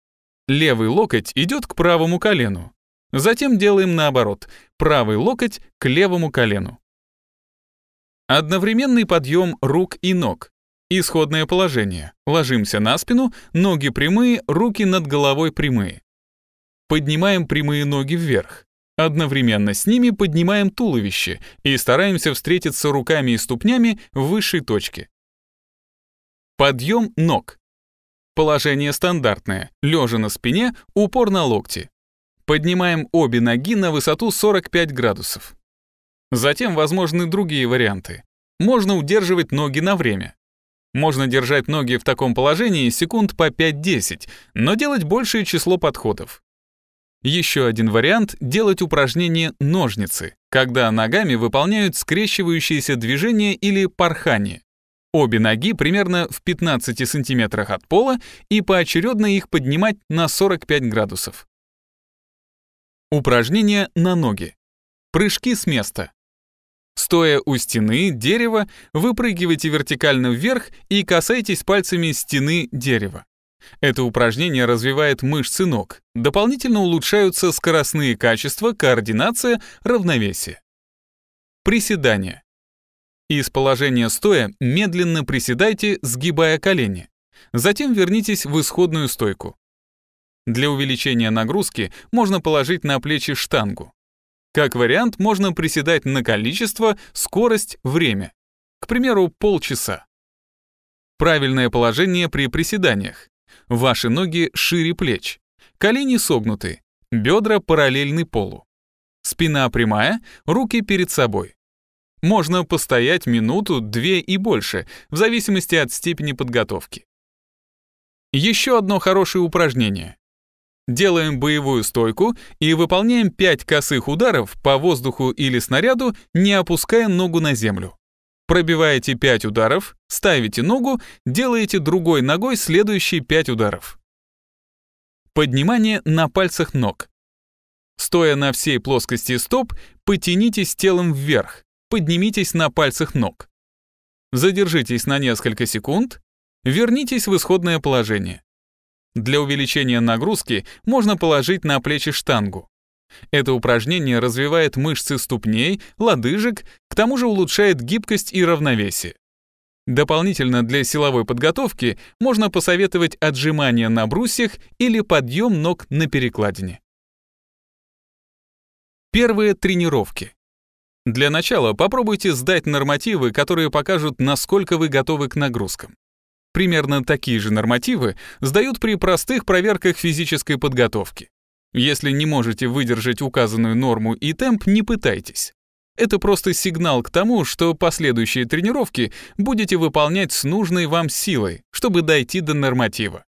Левый локоть идет к правому колену. Затем делаем наоборот, правый локоть к левому колену. Одновременный подъем рук и ног. Исходное положение. Ложимся на спину, ноги прямые, руки над головой прямые. Поднимаем прямые ноги вверх. Одновременно с ними поднимаем туловище и стараемся встретиться руками и ступнями в высшей точке. Подъем ног. Положение стандартное. Лежа на спине, упор на локти. Поднимаем обе ноги на высоту 45 градусов. Затем возможны другие варианты. Можно удерживать ноги на время. Можно держать ноги в таком положении секунд по 5-10, но делать большее число подходов. Еще один вариант — делать упражнение «ножницы», когда ногами выполняют скрещивающиеся движения или порхание. Обе ноги примерно в 15 сантиметрах от пола и поочередно их поднимать на 45 градусов. Упражнения на ноги. Прыжки с места. Стоя у стены дерева, выпрыгивайте вертикально вверх и касайтесь пальцами стены дерева. Это упражнение развивает мышцы ног. Дополнительно улучшаются скоростные качества, координация, равновесие. Приседания. Из положения стоя медленно приседайте, сгибая колени. Затем вернитесь в исходную стойку. Для увеличения нагрузки можно положить на плечи штангу. Как вариант, можно приседать на количество, скорость, время. К примеру, полчаса. Правильное положение при приседаниях. Ваши ноги шире плеч, колени согнуты, бедра параллельны полу. Спина прямая, руки перед собой. Можно постоять минуту, две и больше, в зависимости от степени подготовки. Еще одно хорошее упражнение делаем боевую стойку и выполняем 5 косых ударов по воздуху или снаряду, не опуская ногу на землю. Пробиваете 5 ударов, ставите ногу, делаете другой ногой следующие 5 ударов. Поднимание на пальцах ног. Стоя на всей плоскости стоп, потянитесь телом вверх, поднимитесь на пальцах ног. Задержитесь на несколько секунд, вернитесь в исходное положение. Для увеличения нагрузки можно положить на плечи штангу. Это упражнение развивает мышцы ступней, лодыжек, к тому же улучшает гибкость и равновесие. Дополнительно для силовой подготовки можно посоветовать отжимания на брусьях или подъем ног на перекладине. Первые тренировки. Для начала попробуйте сдать нормативы, которые покажут, насколько вы готовы к нагрузкам. Примерно такие же нормативы сдают при простых проверках физической подготовки. Если не можете выдержать указанную норму и темп, не пытайтесь. Это просто сигнал к тому, что последующие тренировки будете выполнять с нужной вам силой, чтобы дойти до норматива.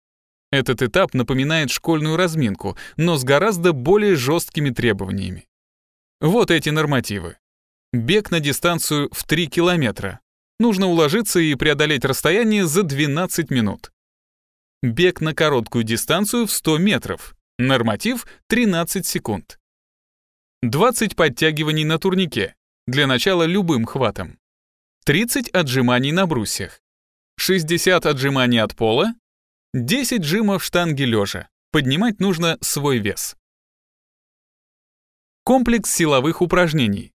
Этот этап напоминает школьную разминку, но с гораздо более жесткими требованиями. Вот эти нормативы. Бег на дистанцию в 3 километра, нужно уложиться и преодолеть расстояние за 12 минут. Бег на короткую дистанцию в 100 метров. Норматив 13 секунд. 20 подтягиваний на турнике, для начала любым хватом. 30 отжиманий на брусьях. 60 отжиманий от пола. 10 жимов штанги лежа. Поднимать нужно свой вес. Комплекс силовых упражнений.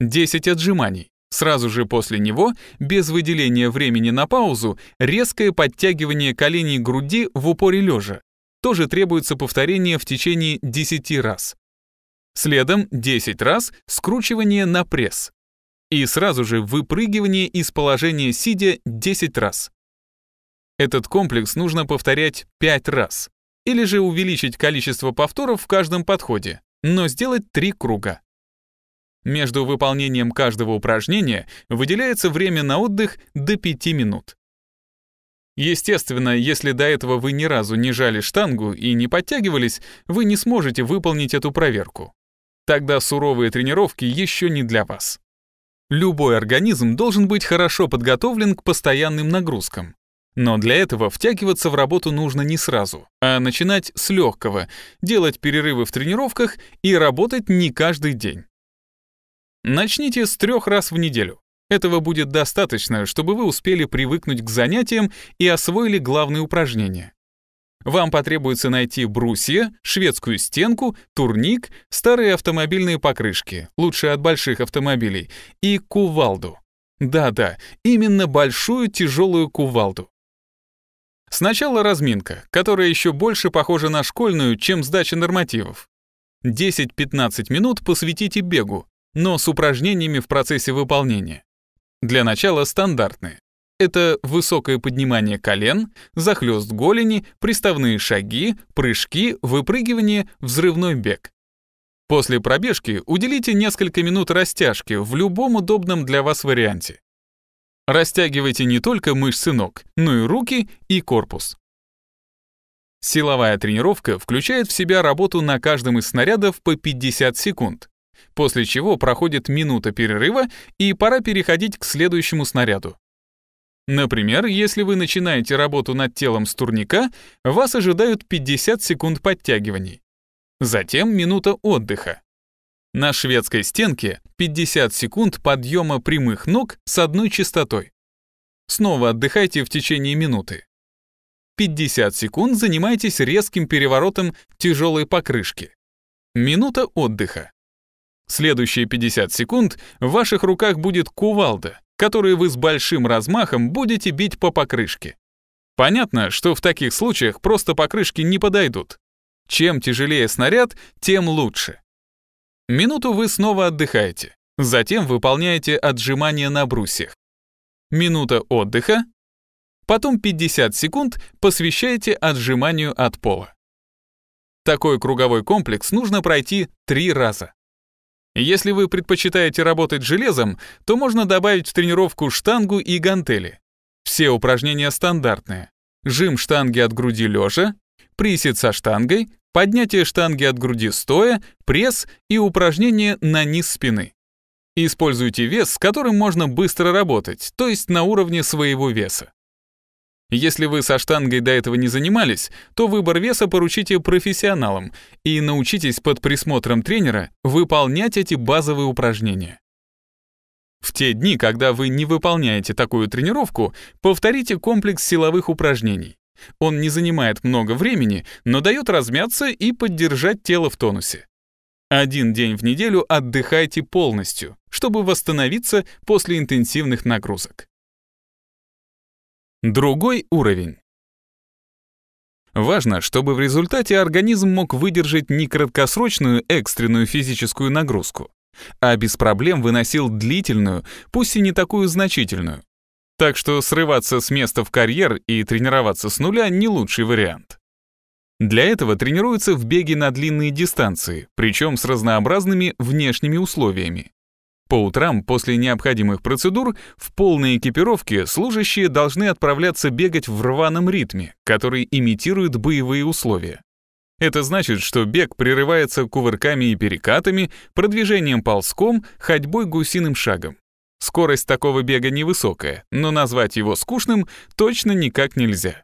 10 отжиманий. Сразу же после него, без выделения времени на паузу, резкое подтягивание коленей груди в упоре лежа. Тоже требуется повторение в течение 10 раз. Следом 10 раз скручивание на пресс. И сразу же выпрыгивание из положения сидя 10 раз. Этот комплекс нужно повторять 5 раз. Или же увеличить количество повторов в каждом подходе, но сделать 3 круга. Между выполнением каждого упражнения выделяется время на отдых до 5 минут. Естественно, если до этого вы ни разу не жали штангу и не подтягивались, вы не сможете выполнить эту проверку. Тогда суровые тренировки еще не для вас. Любой организм должен быть хорошо подготовлен к постоянным нагрузкам. Но для этого втягиваться в работу нужно не сразу, а начинать с легкого, делать перерывы в тренировках и работать не каждый день. Начните с трех раз в неделю. Этого будет достаточно, чтобы вы успели привыкнуть к занятиям и освоили главные упражнения. Вам потребуется найти брусья, шведскую стенку, турник, старые автомобильные покрышки, лучше от больших автомобилей, и кувалду. Да-да, именно большую тяжелую кувалду. Сначала разминка, которая еще больше похожа на школьную, чем сдача нормативов. 10-15 минут посвятите бегу, но с упражнениями в процессе выполнения. Для начала стандартные. Это высокое поднимание колен, захлёст голени, приставные шаги, прыжки, выпрыгивание, взрывной бег. После пробежки уделите несколько минут растяжке в любом удобном для вас варианте. Растягивайте не только мышцы ног, но и руки и корпус. Силовая тренировка включает в себя работу на каждом из снарядов по 50 секунд после чего проходит минута перерыва и пора переходить к следующему снаряду. Например, если вы начинаете работу над телом с турника, вас ожидают 50 секунд подтягиваний. Затем минута отдыха. На шведской стенке 50 секунд подъема прямых ног с одной частотой. Снова отдыхайте в течение минуты. 50 секунд занимайтесь резким переворотом тяжелой покрышки. Минута отдыха. Следующие 50 секунд в ваших руках будет кувалда, которую вы с большим размахом будете бить по покрышке. Понятно, что в таких случаях просто покрышки не подойдут. Чем тяжелее снаряд, тем лучше. Минуту вы снова отдыхаете, затем выполняете отжимания на брусьях. Минута отдыха, потом 50 секунд посвящаете отжиманию от пола. Такой круговой комплекс нужно пройти три раза. Если вы предпочитаете работать железом, то можно добавить в тренировку штангу и гантели. Все упражнения стандартные. Жим штанги от груди лежа, присед со штангой, поднятие штанги от груди стоя, пресс и упражнение на низ спины. Используйте вес, с которым можно быстро работать, то есть на уровне своего веса. Если вы со штангой до этого не занимались, то выбор веса поручите профессионалам и научитесь под присмотром тренера выполнять эти базовые упражнения. В те дни, когда вы не выполняете такую тренировку, повторите комплекс силовых упражнений. Он не занимает много времени, но дает размяться и поддержать тело в тонусе. Один день в неделю отдыхайте полностью, чтобы восстановиться после интенсивных нагрузок. Другой уровень. Важно, чтобы в результате организм мог выдержать не краткосрочную экстренную физическую нагрузку, а без проблем выносил длительную, пусть и не такую значительную. Так что срываться с места в карьер и тренироваться с нуля не лучший вариант. Для этого тренируются в беге на длинные дистанции, причем с разнообразными внешними условиями. По утрам после необходимых процедур в полной экипировке служащие должны отправляться бегать в рваном ритме, который имитирует боевые условия. Это значит, что бег прерывается кувырками и перекатами, продвижением ползком, ходьбой гусиным шагом. Скорость такого бега невысокая, но назвать его скучным точно никак нельзя.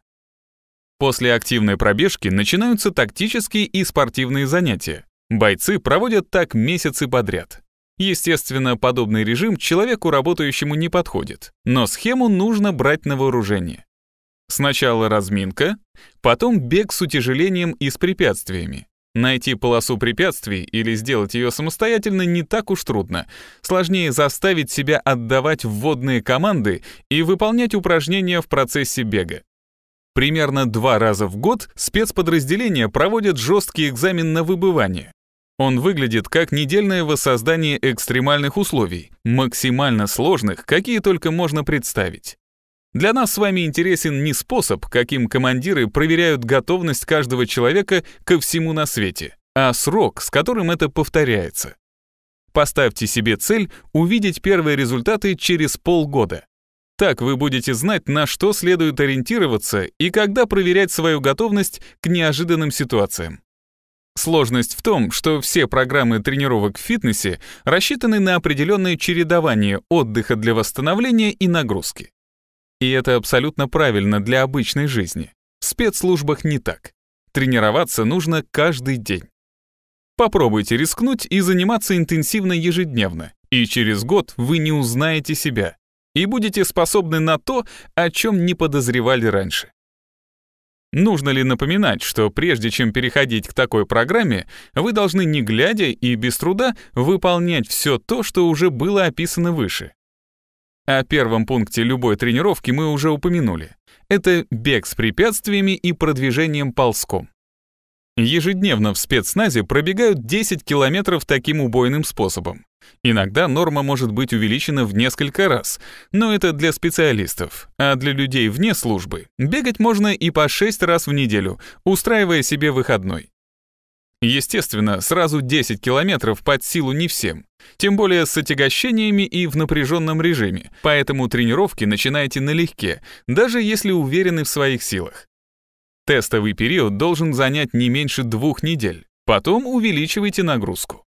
После активной пробежки начинаются тактические и спортивные занятия. Бойцы проводят так месяцы подряд. Естественно, подобный режим человеку, работающему, не подходит, но схему нужно брать на вооружение. Сначала разминка, потом бег с утяжелением и с препятствиями. Найти полосу препятствий или сделать ее самостоятельно не так уж трудно. Сложнее заставить себя отдавать вводные команды и выполнять упражнения в процессе бега. Примерно два раза в год спецподразделения проводят жесткий экзамен на выбывание. Он выглядит как недельное воссоздание экстремальных условий, максимально сложных, какие только можно представить. Для нас с вами интересен не способ, каким командиры проверяют готовность каждого человека ко всему на свете, а срок, с которым это повторяется. Поставьте себе цель увидеть первые результаты через полгода. Так вы будете знать, на что следует ориентироваться и когда проверять свою готовность к неожиданным ситуациям. Сложность в том, что все программы тренировок в фитнесе рассчитаны на определенное чередование отдыха для восстановления и нагрузки. И это абсолютно правильно для обычной жизни. В спецслужбах не так. Тренироваться нужно каждый день. Попробуйте рискнуть и заниматься интенсивно ежедневно, и через год вы не узнаете себя и будете способны на то, о чем не подозревали раньше. Нужно ли напоминать, что прежде чем переходить к такой программе, вы должны не глядя и без труда выполнять все то, что уже было описано выше? О первом пункте любой тренировки мы уже упомянули. Это бег с препятствиями и продвижением ползком. Ежедневно в спецназе пробегают 10 километров таким убойным способом. Иногда норма может быть увеличена в несколько раз, но это для специалистов, а для людей вне службы бегать можно и по 6 раз в неделю, устраивая себе выходной. Естественно, сразу 10 километров под силу не всем, тем более с отягощениями и в напряженном режиме, поэтому тренировки начинайте налегке, даже если уверены в своих силах. Тестовый период должен занять не меньше двух недель, потом увеличивайте нагрузку.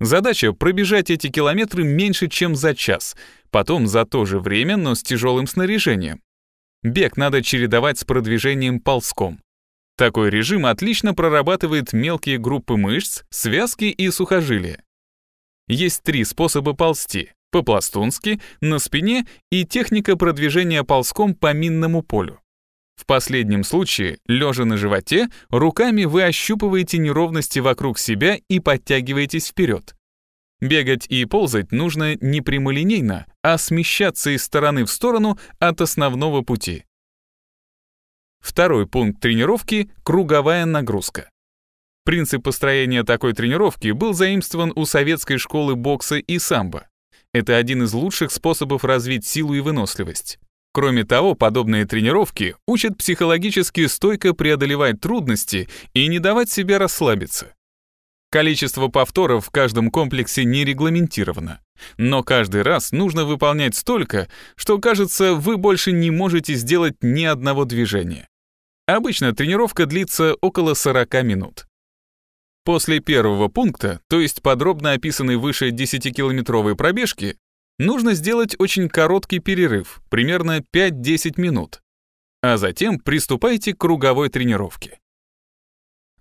Задача — пробежать эти километры меньше, чем за час, потом за то же время, но с тяжелым снаряжением. Бег надо чередовать с продвижением ползком. Такой режим отлично прорабатывает мелкие группы мышц, связки и сухожилия. Есть три способа ползти — по-пластунски, на спине и техника продвижения ползком по минному полю. В последнем случае, лежа на животе, руками вы ощупываете неровности вокруг себя и подтягиваетесь вперед. Бегать и ползать нужно не прямолинейно, а смещаться из стороны в сторону от основного пути. Второй пункт тренировки — круговая нагрузка. Принцип построения такой тренировки был заимствован у советской школы бокса и самбо. Это один из лучших способов развить силу и выносливость. Кроме того, подобные тренировки учат психологически стойко преодолевать трудности и не давать себе расслабиться. Количество повторов в каждом комплексе не регламентировано, но каждый раз нужно выполнять столько, что, кажется, вы больше не можете сделать ни одного движения. Обычно тренировка длится около 40 минут. После первого пункта, то есть подробно описанной выше 10-километровой пробежки, нужно сделать очень короткий перерыв, примерно 5-10 минут, а затем приступайте к круговой тренировке.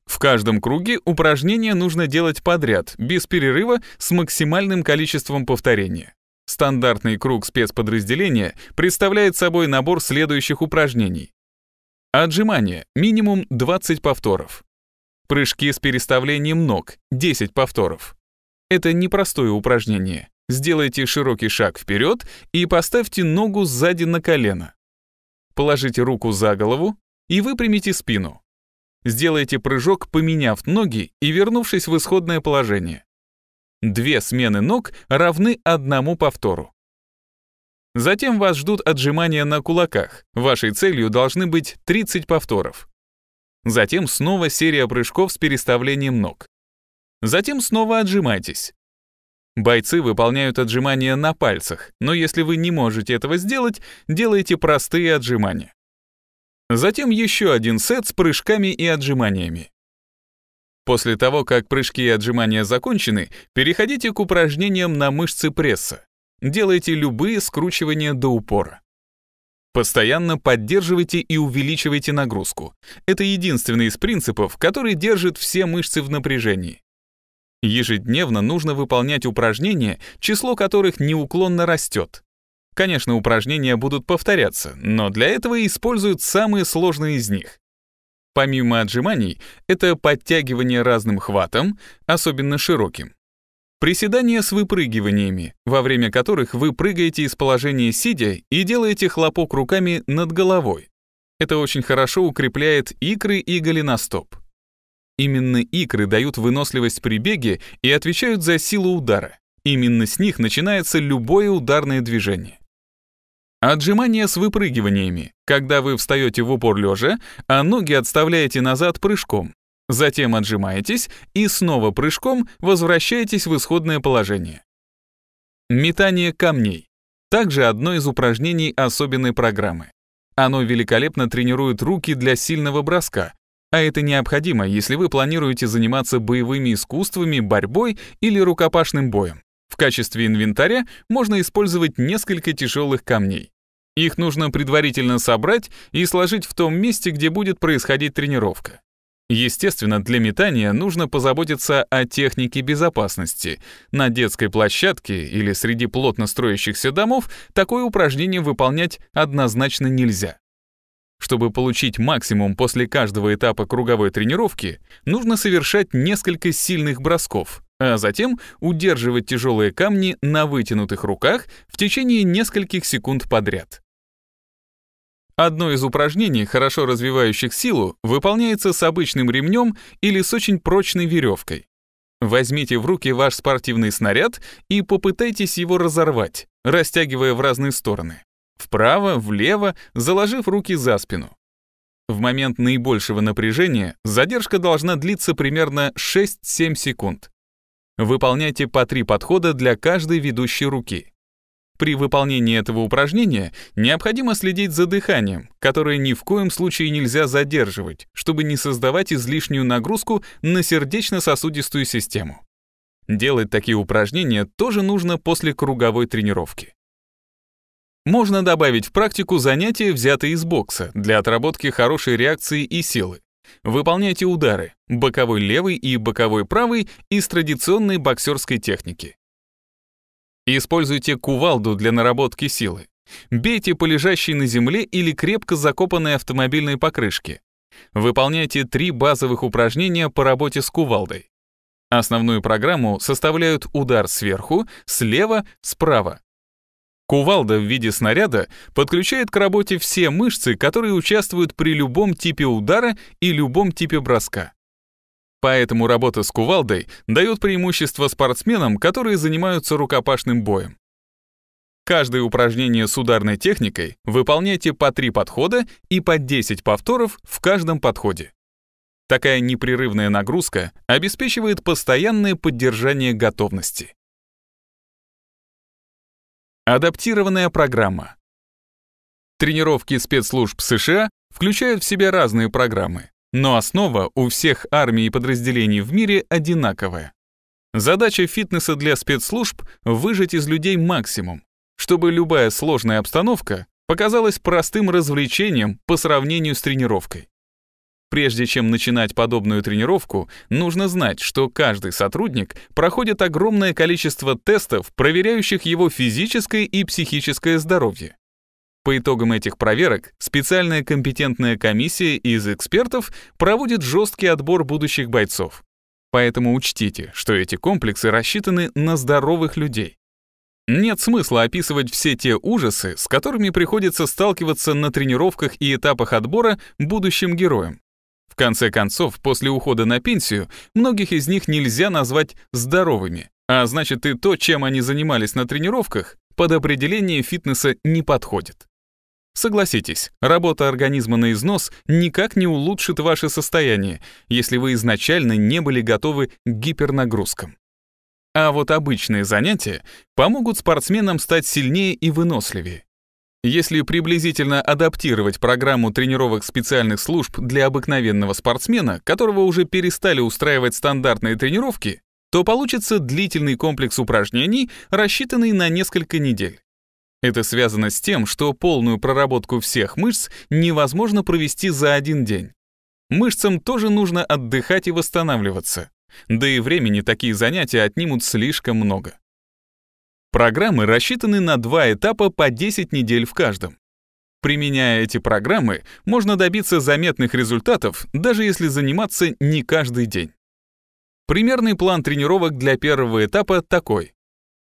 В каждом круге упражнения нужно делать подряд, без перерыва, с максимальным количеством повторений. Стандартный круг спецподразделения представляет собой набор следующих упражнений. Отжимания — минимум 20 повторов. Прыжки с переставлением ног — 10 повторов. Это непростое упражнение. Сделайте широкий шаг вперед и поставьте ногу сзади на колено. Положите руку за голову и выпрямите спину. Сделайте прыжок, поменяв ноги и вернувшись в исходное положение. Две смены ног равны одному повтору. Затем вас ждут отжимания на кулаках. Вашей целью должны быть 30 повторов. Затем снова серия прыжков с переставлением ног. Затем снова отжимайтесь. Бойцы выполняют отжимания на пальцах, но если вы не можете этого сделать, делайте простые отжимания. Затем еще один сет с прыжками и отжиманиями. После того, как прыжки и отжимания закончены, переходите к упражнениям на мышцы пресса. Делайте любые скручивания до упора. Постоянно поддерживайте и увеличивайте нагрузку. Это единственный из принципов, который держит все мышцы в напряжении. Ежедневно нужно выполнять упражнения, число которых неуклонно растет. Конечно, упражнения будут повторяться, но для этого используют самые сложные из них. Помимо отжиманий, это подтягивание разным хватом, особенно широким. Приседания с выпрыгиваниями, во время которых вы прыгаете из положения сидя и делаете хлопок руками над головой. Это очень хорошо укрепляет икры и голеностоп. Именно икры дают выносливость при беге и отвечают за силу удара. Именно с них начинается любое ударное движение. Отжимания с выпрыгиваниями. Когда вы встаете в упор лежа, а ноги отставляете назад прыжком. Затем отжимаетесь и снова прыжком возвращаетесь в исходное положение. Метание камней. Также одно из упражнений особенной программы. Оно великолепно тренирует руки для сильного броска, а это необходимо, если вы планируете заниматься боевыми искусствами, борьбой или рукопашным боем. В качестве инвентаря можно использовать несколько тяжелых камней. Их нужно предварительно собрать и сложить в том месте, где будет происходить тренировка. Естественно, для метания нужно позаботиться о технике безопасности. На детской площадке или среди плотно строящихся домов такое упражнение выполнять однозначно нельзя. Чтобы получить максимум после каждого этапа круговой тренировки, нужно совершать несколько сильных бросков, а затем удерживать тяжелые камни на вытянутых руках в течение нескольких секунд подряд. Одно из упражнений, хорошо развивающих силу, выполняется с обычным ремнем или с очень прочной веревкой. Возьмите в руки ваш спортивный снаряд и попытайтесь его разорвать, растягивая в разные стороны. Вправо, влево, заложив руки за спину. В момент наибольшего напряжения задержка должна длиться примерно 6-7 секунд. Выполняйте по 3 подхода для каждой ведущей руки. При выполнении этого упражнения необходимо следить за дыханием, которое ни в коем случае нельзя задерживать, чтобы не создавать излишнюю нагрузку на сердечно-сосудистую систему. Делать такие упражнения тоже нужно после круговой тренировки. Можно добавить в практику занятия, взятые из бокса, для отработки хорошей реакции и силы. Выполняйте удары боковой левый и боковой правый из традиционной боксерской техники. Используйте кувалду для наработки силы. Бейте по лежащей на земле или крепко закопанной автомобильной покрышке. Выполняйте три базовых упражнения по работе с кувалдой. Основную программу составляют удар сверху, слева, справа, Кувалда в виде снаряда подключает к работе все мышцы, которые участвуют при любом типе удара и любом типе броска. Поэтому работа с кувалдой дает преимущество спортсменам, которые занимаются рукопашным боем. Каждое упражнение с ударной техникой выполняйте по 3 подхода и по 10 повторов в каждом подходе. Такая непрерывная нагрузка обеспечивает постоянное поддержание готовности. Адаптированная программа. Тренировки спецслужб США включают в себя разные программы, но основа у всех армий и подразделений в мире одинаковая. Задача фитнеса для спецслужб — выжать из людей максимум, чтобы любая сложная обстановка показалась простым развлечением по сравнению с тренировкой. Прежде чем начинать подобную тренировку, нужно знать, что каждый сотрудник проходит огромное количество тестов, проверяющих его физическое и психическое здоровье. По итогам этих проверок специальная компетентная комиссия из экспертов проводит жесткий отбор будущих бойцов. Поэтому учтите, что эти комплексы рассчитаны на здоровых людей. Нет смысла описывать все те ужасы, с которыми приходится сталкиваться на тренировках и этапах отбора будущим героям конце концов, после ухода на пенсию многих из них нельзя назвать здоровыми, а значит и то, чем они занимались на тренировках, под определение фитнеса не подходит. Согласитесь, работа организма на износ никак не улучшит ваше состояние, если вы изначально не были готовы к гипернагрузкам. А вот обычные занятия помогут спортсменам стать сильнее и выносливее. Если приблизительно адаптировать программу тренировок специальных служб для обыкновенного спортсмена, которого уже перестали устраивать стандартные тренировки, то получится длительный комплекс упражнений, рассчитанный на несколько недель. Это связано с тем, что полную проработку всех мышц невозможно провести за один день. Мышцам тоже нужно отдыхать и восстанавливаться. Да и времени такие занятия отнимут слишком много. Программы рассчитаны на два этапа по 10 недель в каждом. Применяя эти программы, можно добиться заметных результатов, даже если заниматься не каждый день. Примерный план тренировок для первого этапа такой.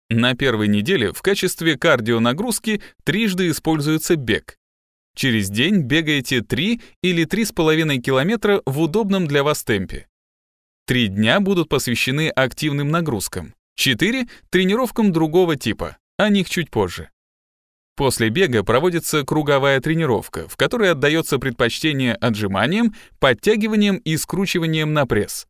На первой неделе в качестве кардионагрузки трижды используется бег. Через день бегаете 3 или 3,5 километра в удобном для вас темпе. Три дня будут посвящены активным нагрузкам. Четыре Тренировкам другого типа, о них чуть позже. После бега проводится круговая тренировка, в которой отдается предпочтение отжиманиям, подтягиваниям и скручиваниям на пресс.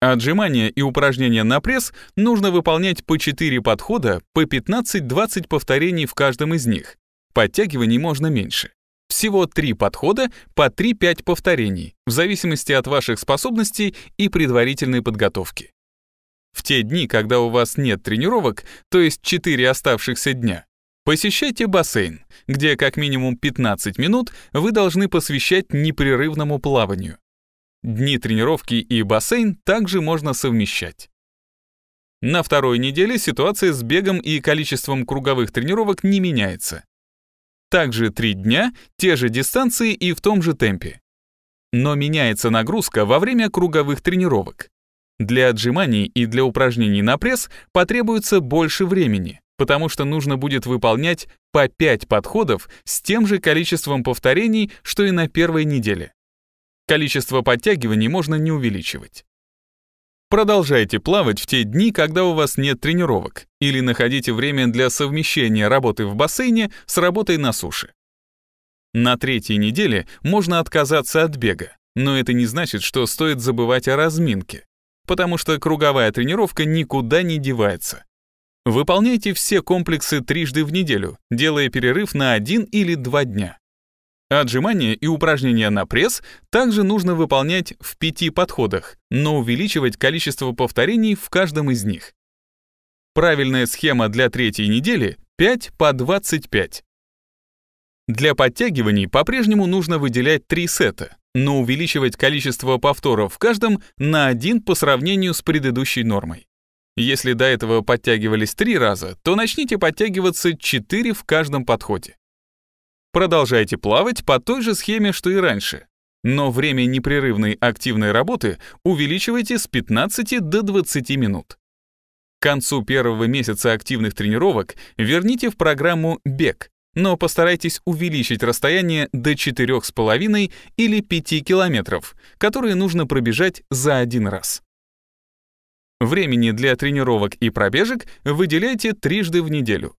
Отжимания и упражнения на пресс нужно выполнять по 4 подхода, по 15-20 повторений в каждом из них. Подтягиваний можно меньше. Всего 3 подхода по 3-5 повторений, в зависимости от ваших способностей и предварительной подготовки. В те дни, когда у вас нет тренировок, то есть 4 оставшихся дня, посещайте бассейн, где как минимум 15 минут вы должны посвящать непрерывному плаванию. Дни тренировки и бассейн также можно совмещать. На второй неделе ситуация с бегом и количеством круговых тренировок не меняется. Также три дня, те же дистанции и в том же темпе. Но меняется нагрузка во время круговых тренировок. Для отжиманий и для упражнений на пресс потребуется больше времени, потому что нужно будет выполнять по 5 подходов с тем же количеством повторений, что и на первой неделе. Количество подтягиваний можно не увеличивать. Продолжайте плавать в те дни, когда у вас нет тренировок, или находите время для совмещения работы в бассейне с работой на суше. На третьей неделе можно отказаться от бега, но это не значит, что стоит забывать о разминке потому что круговая тренировка никуда не девается. Выполняйте все комплексы трижды в неделю, делая перерыв на один или два дня. Отжимания и упражнения на пресс также нужно выполнять в пяти подходах, но увеличивать количество повторений в каждом из них. Правильная схема для третьей недели — 5 по 25. Для подтягиваний по-прежнему нужно выделять три сета но увеличивать количество повторов в каждом на один по сравнению с предыдущей нормой. Если до этого подтягивались три раза, то начните подтягиваться четыре в каждом подходе. Продолжайте плавать по той же схеме, что и раньше, но время непрерывной активной работы увеличивайте с 15 до 20 минут. К концу первого месяца активных тренировок верните в программу «Бег», но постарайтесь увеличить расстояние до 4,5 или 5 километров, которые нужно пробежать за один раз. Времени для тренировок и пробежек выделяйте трижды в неделю.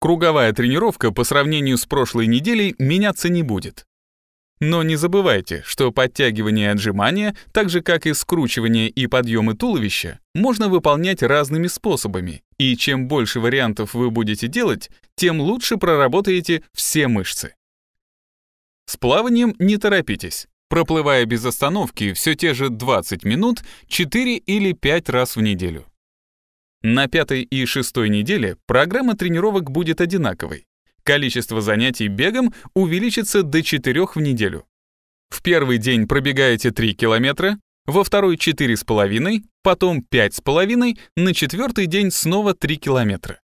Круговая тренировка по сравнению с прошлой неделей меняться не будет. Но не забывайте, что подтягивание и отжимания, так же как и скручивание и подъемы туловища, можно выполнять разными способами, и чем больше вариантов вы будете делать, тем лучше проработаете все мышцы. С плаванием не торопитесь. Проплывая без остановки все те же 20 минут 4 или 5 раз в неделю. На пятой и шестой неделе программа тренировок будет одинаковой. Количество занятий бегом увеличится до 4 в неделю. В первый день пробегаете 3 километра, во второй 4,5, потом 5,5, на четвертый день снова 3 километра.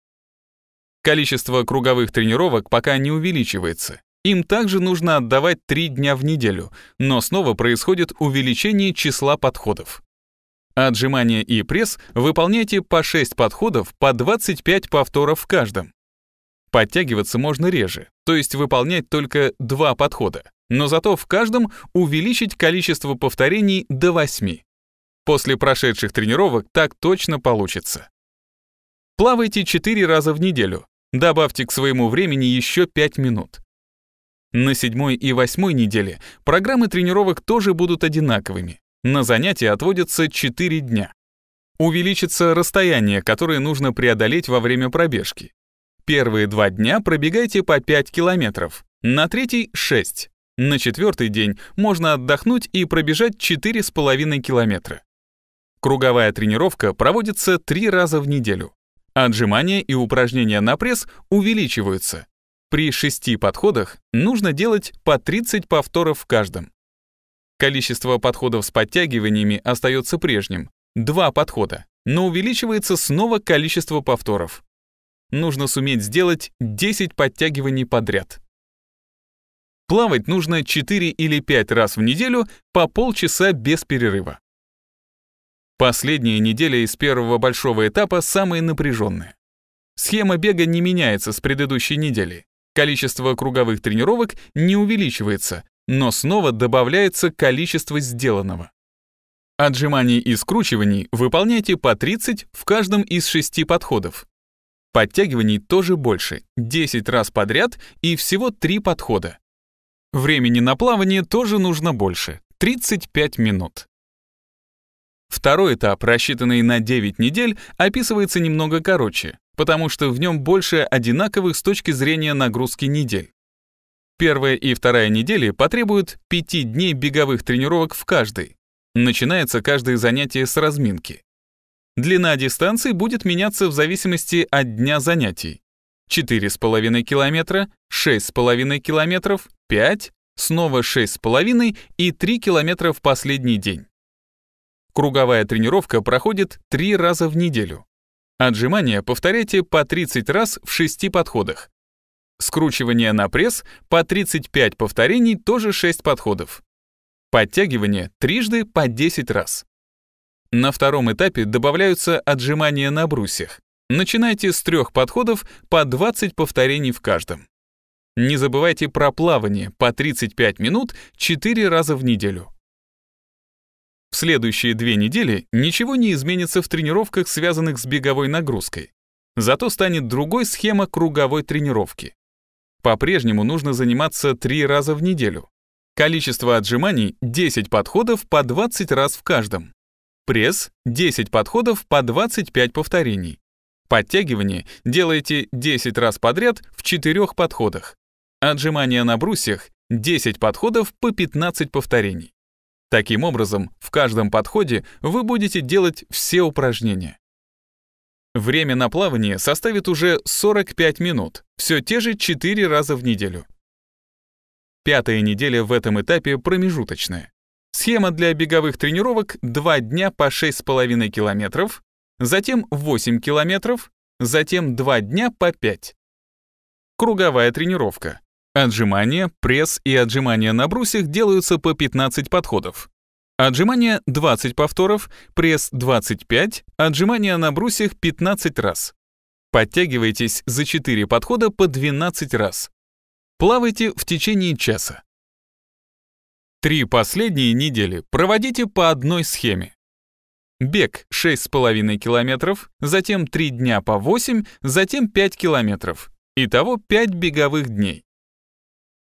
Количество круговых тренировок пока не увеличивается. Им также нужно отдавать 3 дня в неделю, но снова происходит увеличение числа подходов. Отжимания и пресс выполняйте по 6 подходов по 25 повторов в каждом. Подтягиваться можно реже, то есть выполнять только 2 подхода, но зато в каждом увеличить количество повторений до 8. После прошедших тренировок так точно получится. Плавайте 4 раза в неделю, Добавьте к своему времени еще 5 минут. На седьмой и восьмой неделе программы тренировок тоже будут одинаковыми. На занятия отводятся 4 дня. Увеличится расстояние, которое нужно преодолеть во время пробежки. Первые два дня пробегайте по 5 километров, на третий — 6. На четвертый день можно отдохнуть и пробежать 4,5 километра. Круговая тренировка проводится три раза в неделю. Отжимания и упражнения на пресс увеличиваются. При шести подходах нужно делать по 30 повторов в каждом. Количество подходов с подтягиваниями остается прежним — два подхода, но увеличивается снова количество повторов. Нужно суметь сделать 10 подтягиваний подряд. Плавать нужно 4 или 5 раз в неделю по полчаса без перерыва. Последняя неделя из первого большого этапа самая напряженная. Схема бега не меняется с предыдущей недели. Количество круговых тренировок не увеличивается, но снова добавляется количество сделанного. Отжиманий и скручиваний выполняйте по 30 в каждом из шести подходов. Подтягиваний тоже больше, 10 раз подряд и всего 3 подхода. Времени на плавание тоже нужно больше, 35 минут. Второй этап, рассчитанный на 9 недель, описывается немного короче, потому что в нем больше одинаковых с точки зрения нагрузки недель. Первая и вторая недели потребуют 5 дней беговых тренировок в каждой. Начинается каждое занятие с разминки. Длина дистанции будет меняться в зависимости от дня занятий. 4,5 километра, 6,5 километров, 5, снова 6,5 и 3 километра в последний день. Круговая тренировка проходит 3 раза в неделю. Отжимания повторяйте по 30 раз в 6 подходах. Скручивание на пресс по 35 повторений, тоже 6 подходов. Подтягивание трижды по 10 раз. На втором этапе добавляются отжимания на брусьях. Начинайте с трех подходов по 20 повторений в каждом. Не забывайте про плавание по 35 минут 4 раза в неделю. В следующие две недели ничего не изменится в тренировках, связанных с беговой нагрузкой. Зато станет другой схема круговой тренировки. По-прежнему нужно заниматься три раза в неделю. Количество отжиманий — 10 подходов по 20 раз в каждом. Пресс — 10 подходов по 25 повторений. Подтягивание делайте 10 раз подряд в 4 подходах. Отжимания на брусьях — 10 подходов по 15 повторений. Таким образом, в каждом подходе вы будете делать все упражнения. Время на плавание составит уже 45 минут, все те же 4 раза в неделю. Пятая неделя в этом этапе промежуточная. Схема для беговых тренировок 2 дня по 6,5 километров, затем 8 километров, затем 2 дня по 5. Круговая тренировка. Отжимания, пресс и отжимания на брусьях делаются по 15 подходов. Отжимания 20 повторов, пресс 25, отжимания на брусьях 15 раз. Подтягивайтесь за 4 подхода по 12 раз. Плавайте в течение часа. Три последние недели проводите по одной схеме. Бег 6,5 км, затем 3 дня по 8, затем 5 км. Итого 5 беговых дней.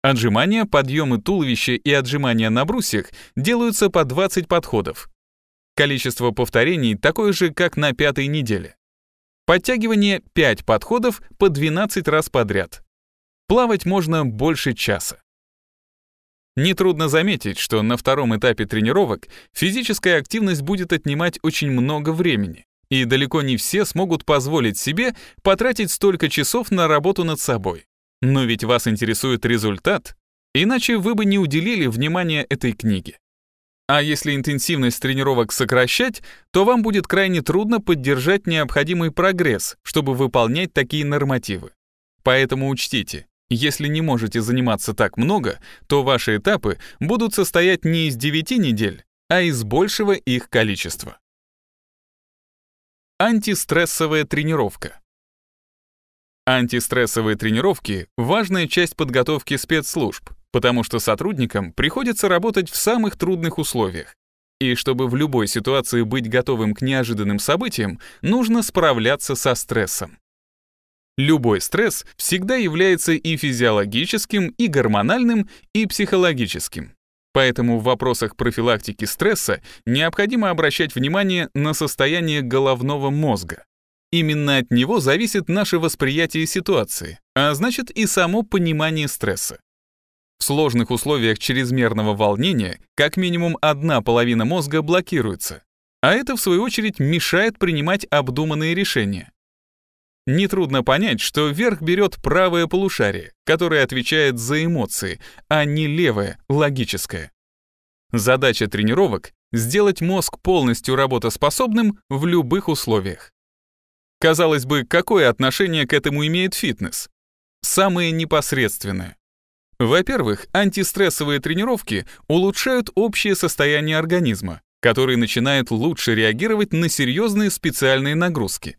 Отжимания, подъемы туловища и отжимания на брусьях делаются по 20 подходов. Количество повторений такое же, как на пятой неделе. Подтягивание 5 подходов по 12 раз подряд. Плавать можно больше часа. Нетрудно заметить, что на втором этапе тренировок физическая активность будет отнимать очень много времени, и далеко не все смогут позволить себе потратить столько часов на работу над собой. Но ведь вас интересует результат, иначе вы бы не уделили внимания этой книге. А если интенсивность тренировок сокращать, то вам будет крайне трудно поддержать необходимый прогресс, чтобы выполнять такие нормативы. Поэтому учтите, если не можете заниматься так много, то ваши этапы будут состоять не из 9 недель, а из большего их количества. Антистрессовая тренировка. Антистрессовые тренировки — важная часть подготовки спецслужб, потому что сотрудникам приходится работать в самых трудных условиях. И чтобы в любой ситуации быть готовым к неожиданным событиям, нужно справляться со стрессом. Любой стресс всегда является и физиологическим, и гормональным, и психологическим. Поэтому в вопросах профилактики стресса необходимо обращать внимание на состояние головного мозга. Именно от него зависит наше восприятие ситуации, а значит и само понимание стресса. В сложных условиях чрезмерного волнения как минимум одна половина мозга блокируется, а это, в свою очередь, мешает принимать обдуманные решения. Нетрудно понять, что вверх берет правое полушарие, которое отвечает за эмоции, а не левое, логическое. Задача тренировок — сделать мозг полностью работоспособным в любых условиях. Казалось бы, какое отношение к этому имеет фитнес? Самое непосредственное. Во-первых, антистрессовые тренировки улучшают общее состояние организма, который начинает лучше реагировать на серьезные специальные нагрузки.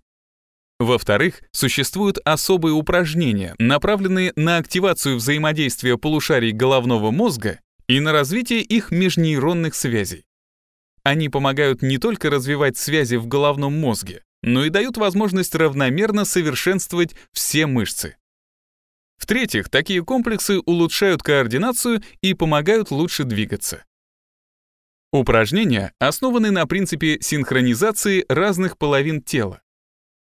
Во-вторых, существуют особые упражнения, направленные на активацию взаимодействия полушарий головного мозга и на развитие их межнейронных связей. Они помогают не только развивать связи в головном мозге, но и дают возможность равномерно совершенствовать все мышцы. В-третьих, такие комплексы улучшают координацию и помогают лучше двигаться. Упражнения основаны на принципе синхронизации разных половин тела.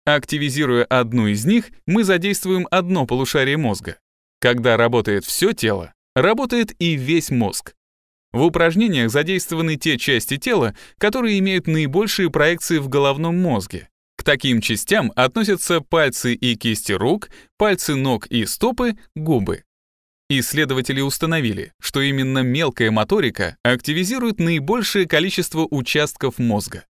Активизируя одну из них, мы задействуем одно полушарие мозга. Когда работает все тело, работает и весь мозг. В упражнениях задействованы те части тела, которые имеют наибольшие проекции в головном мозге. К таким частям относятся пальцы и кисти рук, пальцы ног и стопы, губы. Исследователи установили, что именно мелкая моторика активизирует наибольшее количество участков мозга.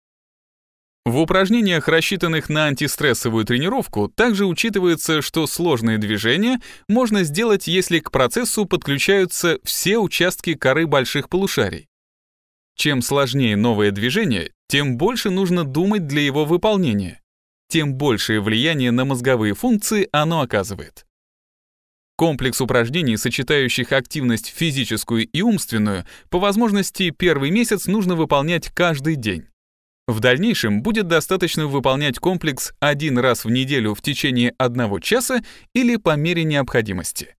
В упражнениях, рассчитанных на антистрессовую тренировку, также учитывается, что сложные движения можно сделать, если к процессу подключаются все участки коры больших полушарий. Чем сложнее новое движение, тем больше нужно думать для его выполнения, тем большее влияние на мозговые функции оно оказывает. Комплекс упражнений, сочетающих активность физическую и умственную, по возможности первый месяц нужно выполнять каждый день. В дальнейшем будет достаточно выполнять комплекс один раз в неделю в течение одного часа или по мере необходимости.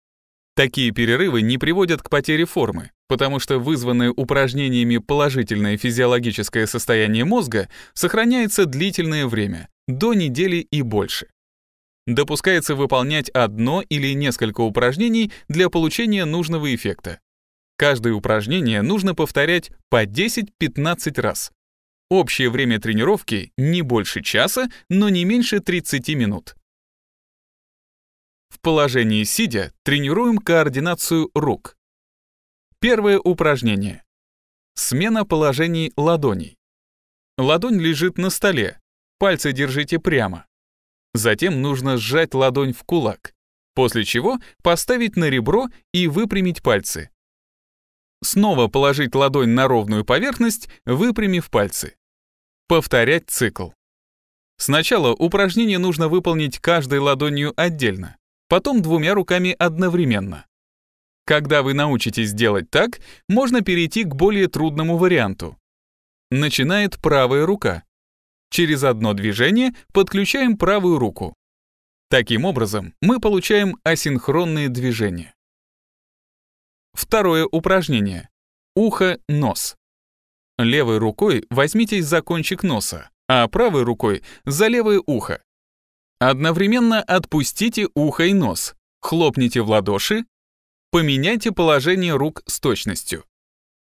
Такие перерывы не приводят к потере формы, потому что вызванное упражнениями положительное физиологическое состояние мозга сохраняется длительное время, до недели и больше. Допускается выполнять одно или несколько упражнений для получения нужного эффекта. Каждое упражнение нужно повторять по 10-15 раз. Общее время тренировки не больше часа, но не меньше 30 минут. В положении сидя тренируем координацию рук. Первое упражнение. Смена положений ладоней. Ладонь лежит на столе, пальцы держите прямо. Затем нужно сжать ладонь в кулак, после чего поставить на ребро и выпрямить пальцы. Снова положить ладонь на ровную поверхность, выпрямив пальцы. Повторять цикл. Сначала упражнение нужно выполнить каждой ладонью отдельно потом двумя руками одновременно. Когда вы научитесь делать так, можно перейти к более трудному варианту. Начинает правая рука. Через одно движение подключаем правую руку. Таким образом, мы получаем асинхронные движения. Второе упражнение. Ухо-нос. Левой рукой возьмитесь за кончик носа, а правой рукой — за левое ухо. Одновременно отпустите ухо и нос, хлопните в ладоши, поменяйте положение рук с точностью.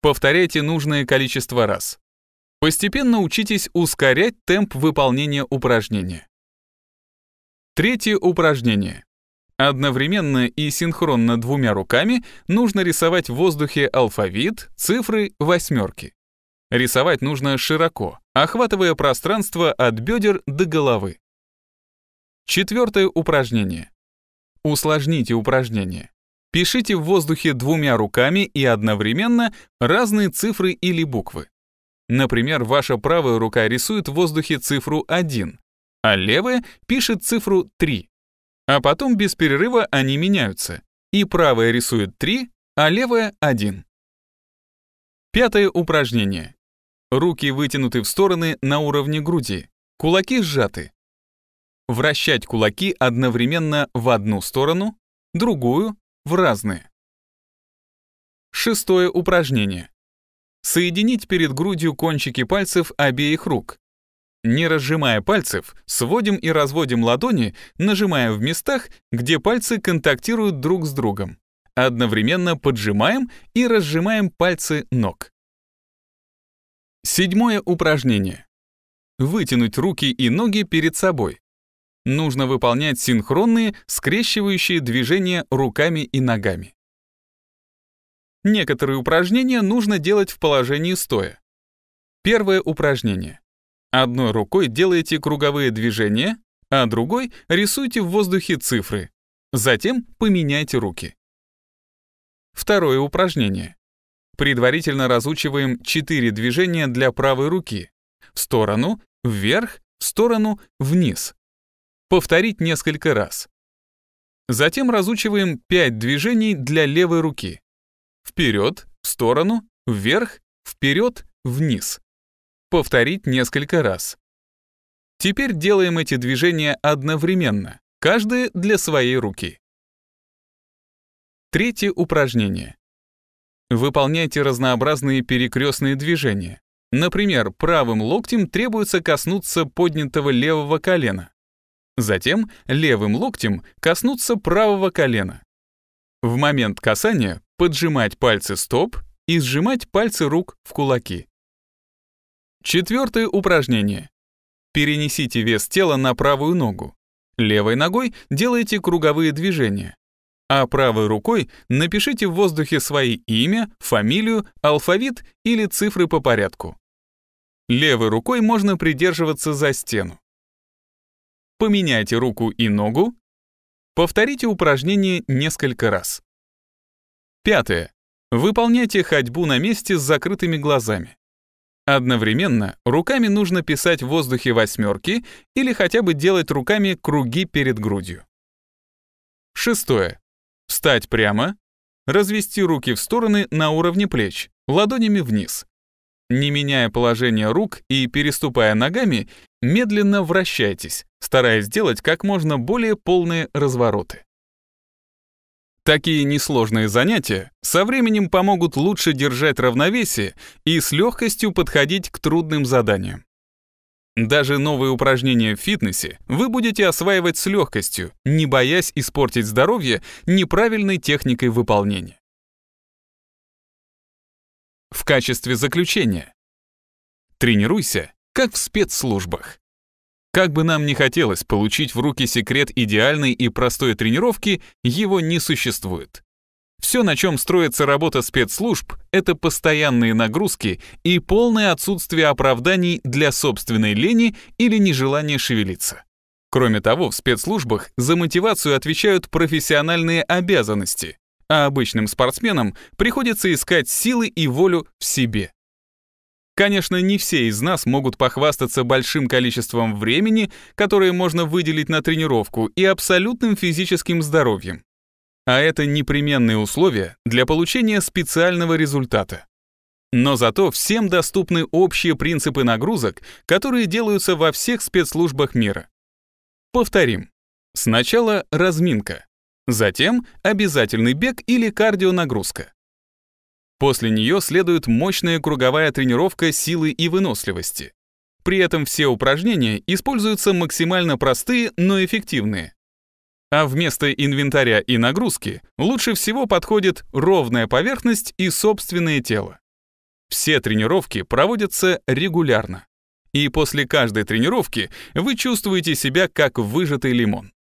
Повторяйте нужное количество раз. Постепенно учитесь ускорять темп выполнения упражнения. Третье упражнение. Одновременно и синхронно двумя руками нужно рисовать в воздухе алфавит, цифры, восьмерки. Рисовать нужно широко, охватывая пространство от бедер до головы. Четвертое упражнение. Усложните упражнение. Пишите в воздухе двумя руками и одновременно разные цифры или буквы. Например, ваша правая рука рисует в воздухе цифру 1, а левая пишет цифру 3. А потом без перерыва они меняются, и правая рисует 3, а левая 1. Пятое упражнение. Руки вытянуты в стороны на уровне груди, кулаки сжаты, вращать кулаки одновременно в одну сторону, другую — в разные. Шестое упражнение. Соединить перед грудью кончики пальцев обеих рук. Не разжимая пальцев, сводим и разводим ладони, нажимая в местах, где пальцы контактируют друг с другом. Одновременно поджимаем и разжимаем пальцы ног. Седьмое упражнение. Вытянуть руки и ноги перед собой нужно выполнять синхронные, скрещивающие движения руками и ногами. Некоторые упражнения нужно делать в положении стоя. Первое упражнение. Одной рукой делаете круговые движения, а другой рисуйте в воздухе цифры. Затем поменяйте руки. Второе упражнение. Предварительно разучиваем 4 движения для правой руки. В сторону, вверх, в сторону, вниз. Повторить несколько раз. Затем разучиваем 5 движений для левой руки. Вперед, в сторону, вверх, вперед, вниз. Повторить несколько раз. Теперь делаем эти движения одновременно, каждое для своей руки. Третье упражнение. Выполняйте разнообразные перекрестные движения. Например, правым локтем требуется коснуться поднятого левого колена, Затем левым локтем коснуться правого колена. В момент касания поджимать пальцы стоп и сжимать пальцы рук в кулаки. Четвертое упражнение. Перенесите вес тела на правую ногу. Левой ногой делайте круговые движения, а правой рукой напишите в воздухе свои имя, фамилию, алфавит или цифры по порядку. Левой рукой можно придерживаться за стену поменяйте руку и ногу, повторите упражнение несколько раз. Пятое. Выполняйте ходьбу на месте с закрытыми глазами. Одновременно руками нужно писать в воздухе восьмерки или хотя бы делать руками круги перед грудью. Шестое. Встать прямо, развести руки в стороны на уровне плеч, ладонями вниз. Не меняя положение рук и переступая ногами, Медленно вращайтесь, стараясь сделать как можно более полные развороты. Такие несложные занятия со временем помогут лучше держать равновесие и с легкостью подходить к трудным заданиям. Даже новые упражнения в фитнесе вы будете осваивать с легкостью, не боясь испортить здоровье неправильной техникой выполнения. В качестве заключения. Тренируйся как в спецслужбах. Как бы нам ни хотелось получить в руки секрет идеальной и простой тренировки, его не существует. Все, на чем строится работа спецслужб, это постоянные нагрузки и полное отсутствие оправданий для собственной лени или нежелания шевелиться. Кроме того, в спецслужбах за мотивацию отвечают профессиональные обязанности, а обычным спортсменам приходится искать силы и волю в себе. Конечно, не все из нас могут похвастаться большим количеством времени, которое можно выделить на тренировку, и абсолютным физическим здоровьем. А это непременные условия для получения специального результата. Но зато всем доступны общие принципы нагрузок, которые делаются во всех спецслужбах мира. Повторим. Сначала разминка, затем обязательный бег или кардионагрузка, После нее следует мощная круговая тренировка силы и выносливости. При этом все упражнения используются максимально простые, но эффективные. А вместо инвентаря и нагрузки лучше всего подходит ровная поверхность и собственное тело. Все тренировки проводятся регулярно. И после каждой тренировки вы чувствуете себя как выжатый лимон.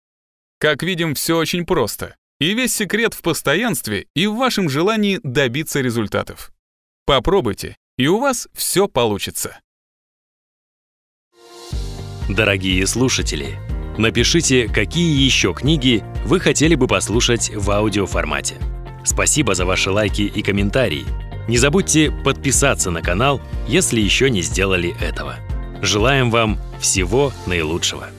Как видим, все очень просто. И весь секрет в постоянстве и в вашем желании добиться результатов. Попробуйте, и у вас все получится. Дорогие слушатели, напишите, какие еще книги вы хотели бы послушать в аудиоформате. Спасибо за ваши лайки и комментарии. Не забудьте подписаться на канал, если еще не сделали этого. Желаем вам всего наилучшего!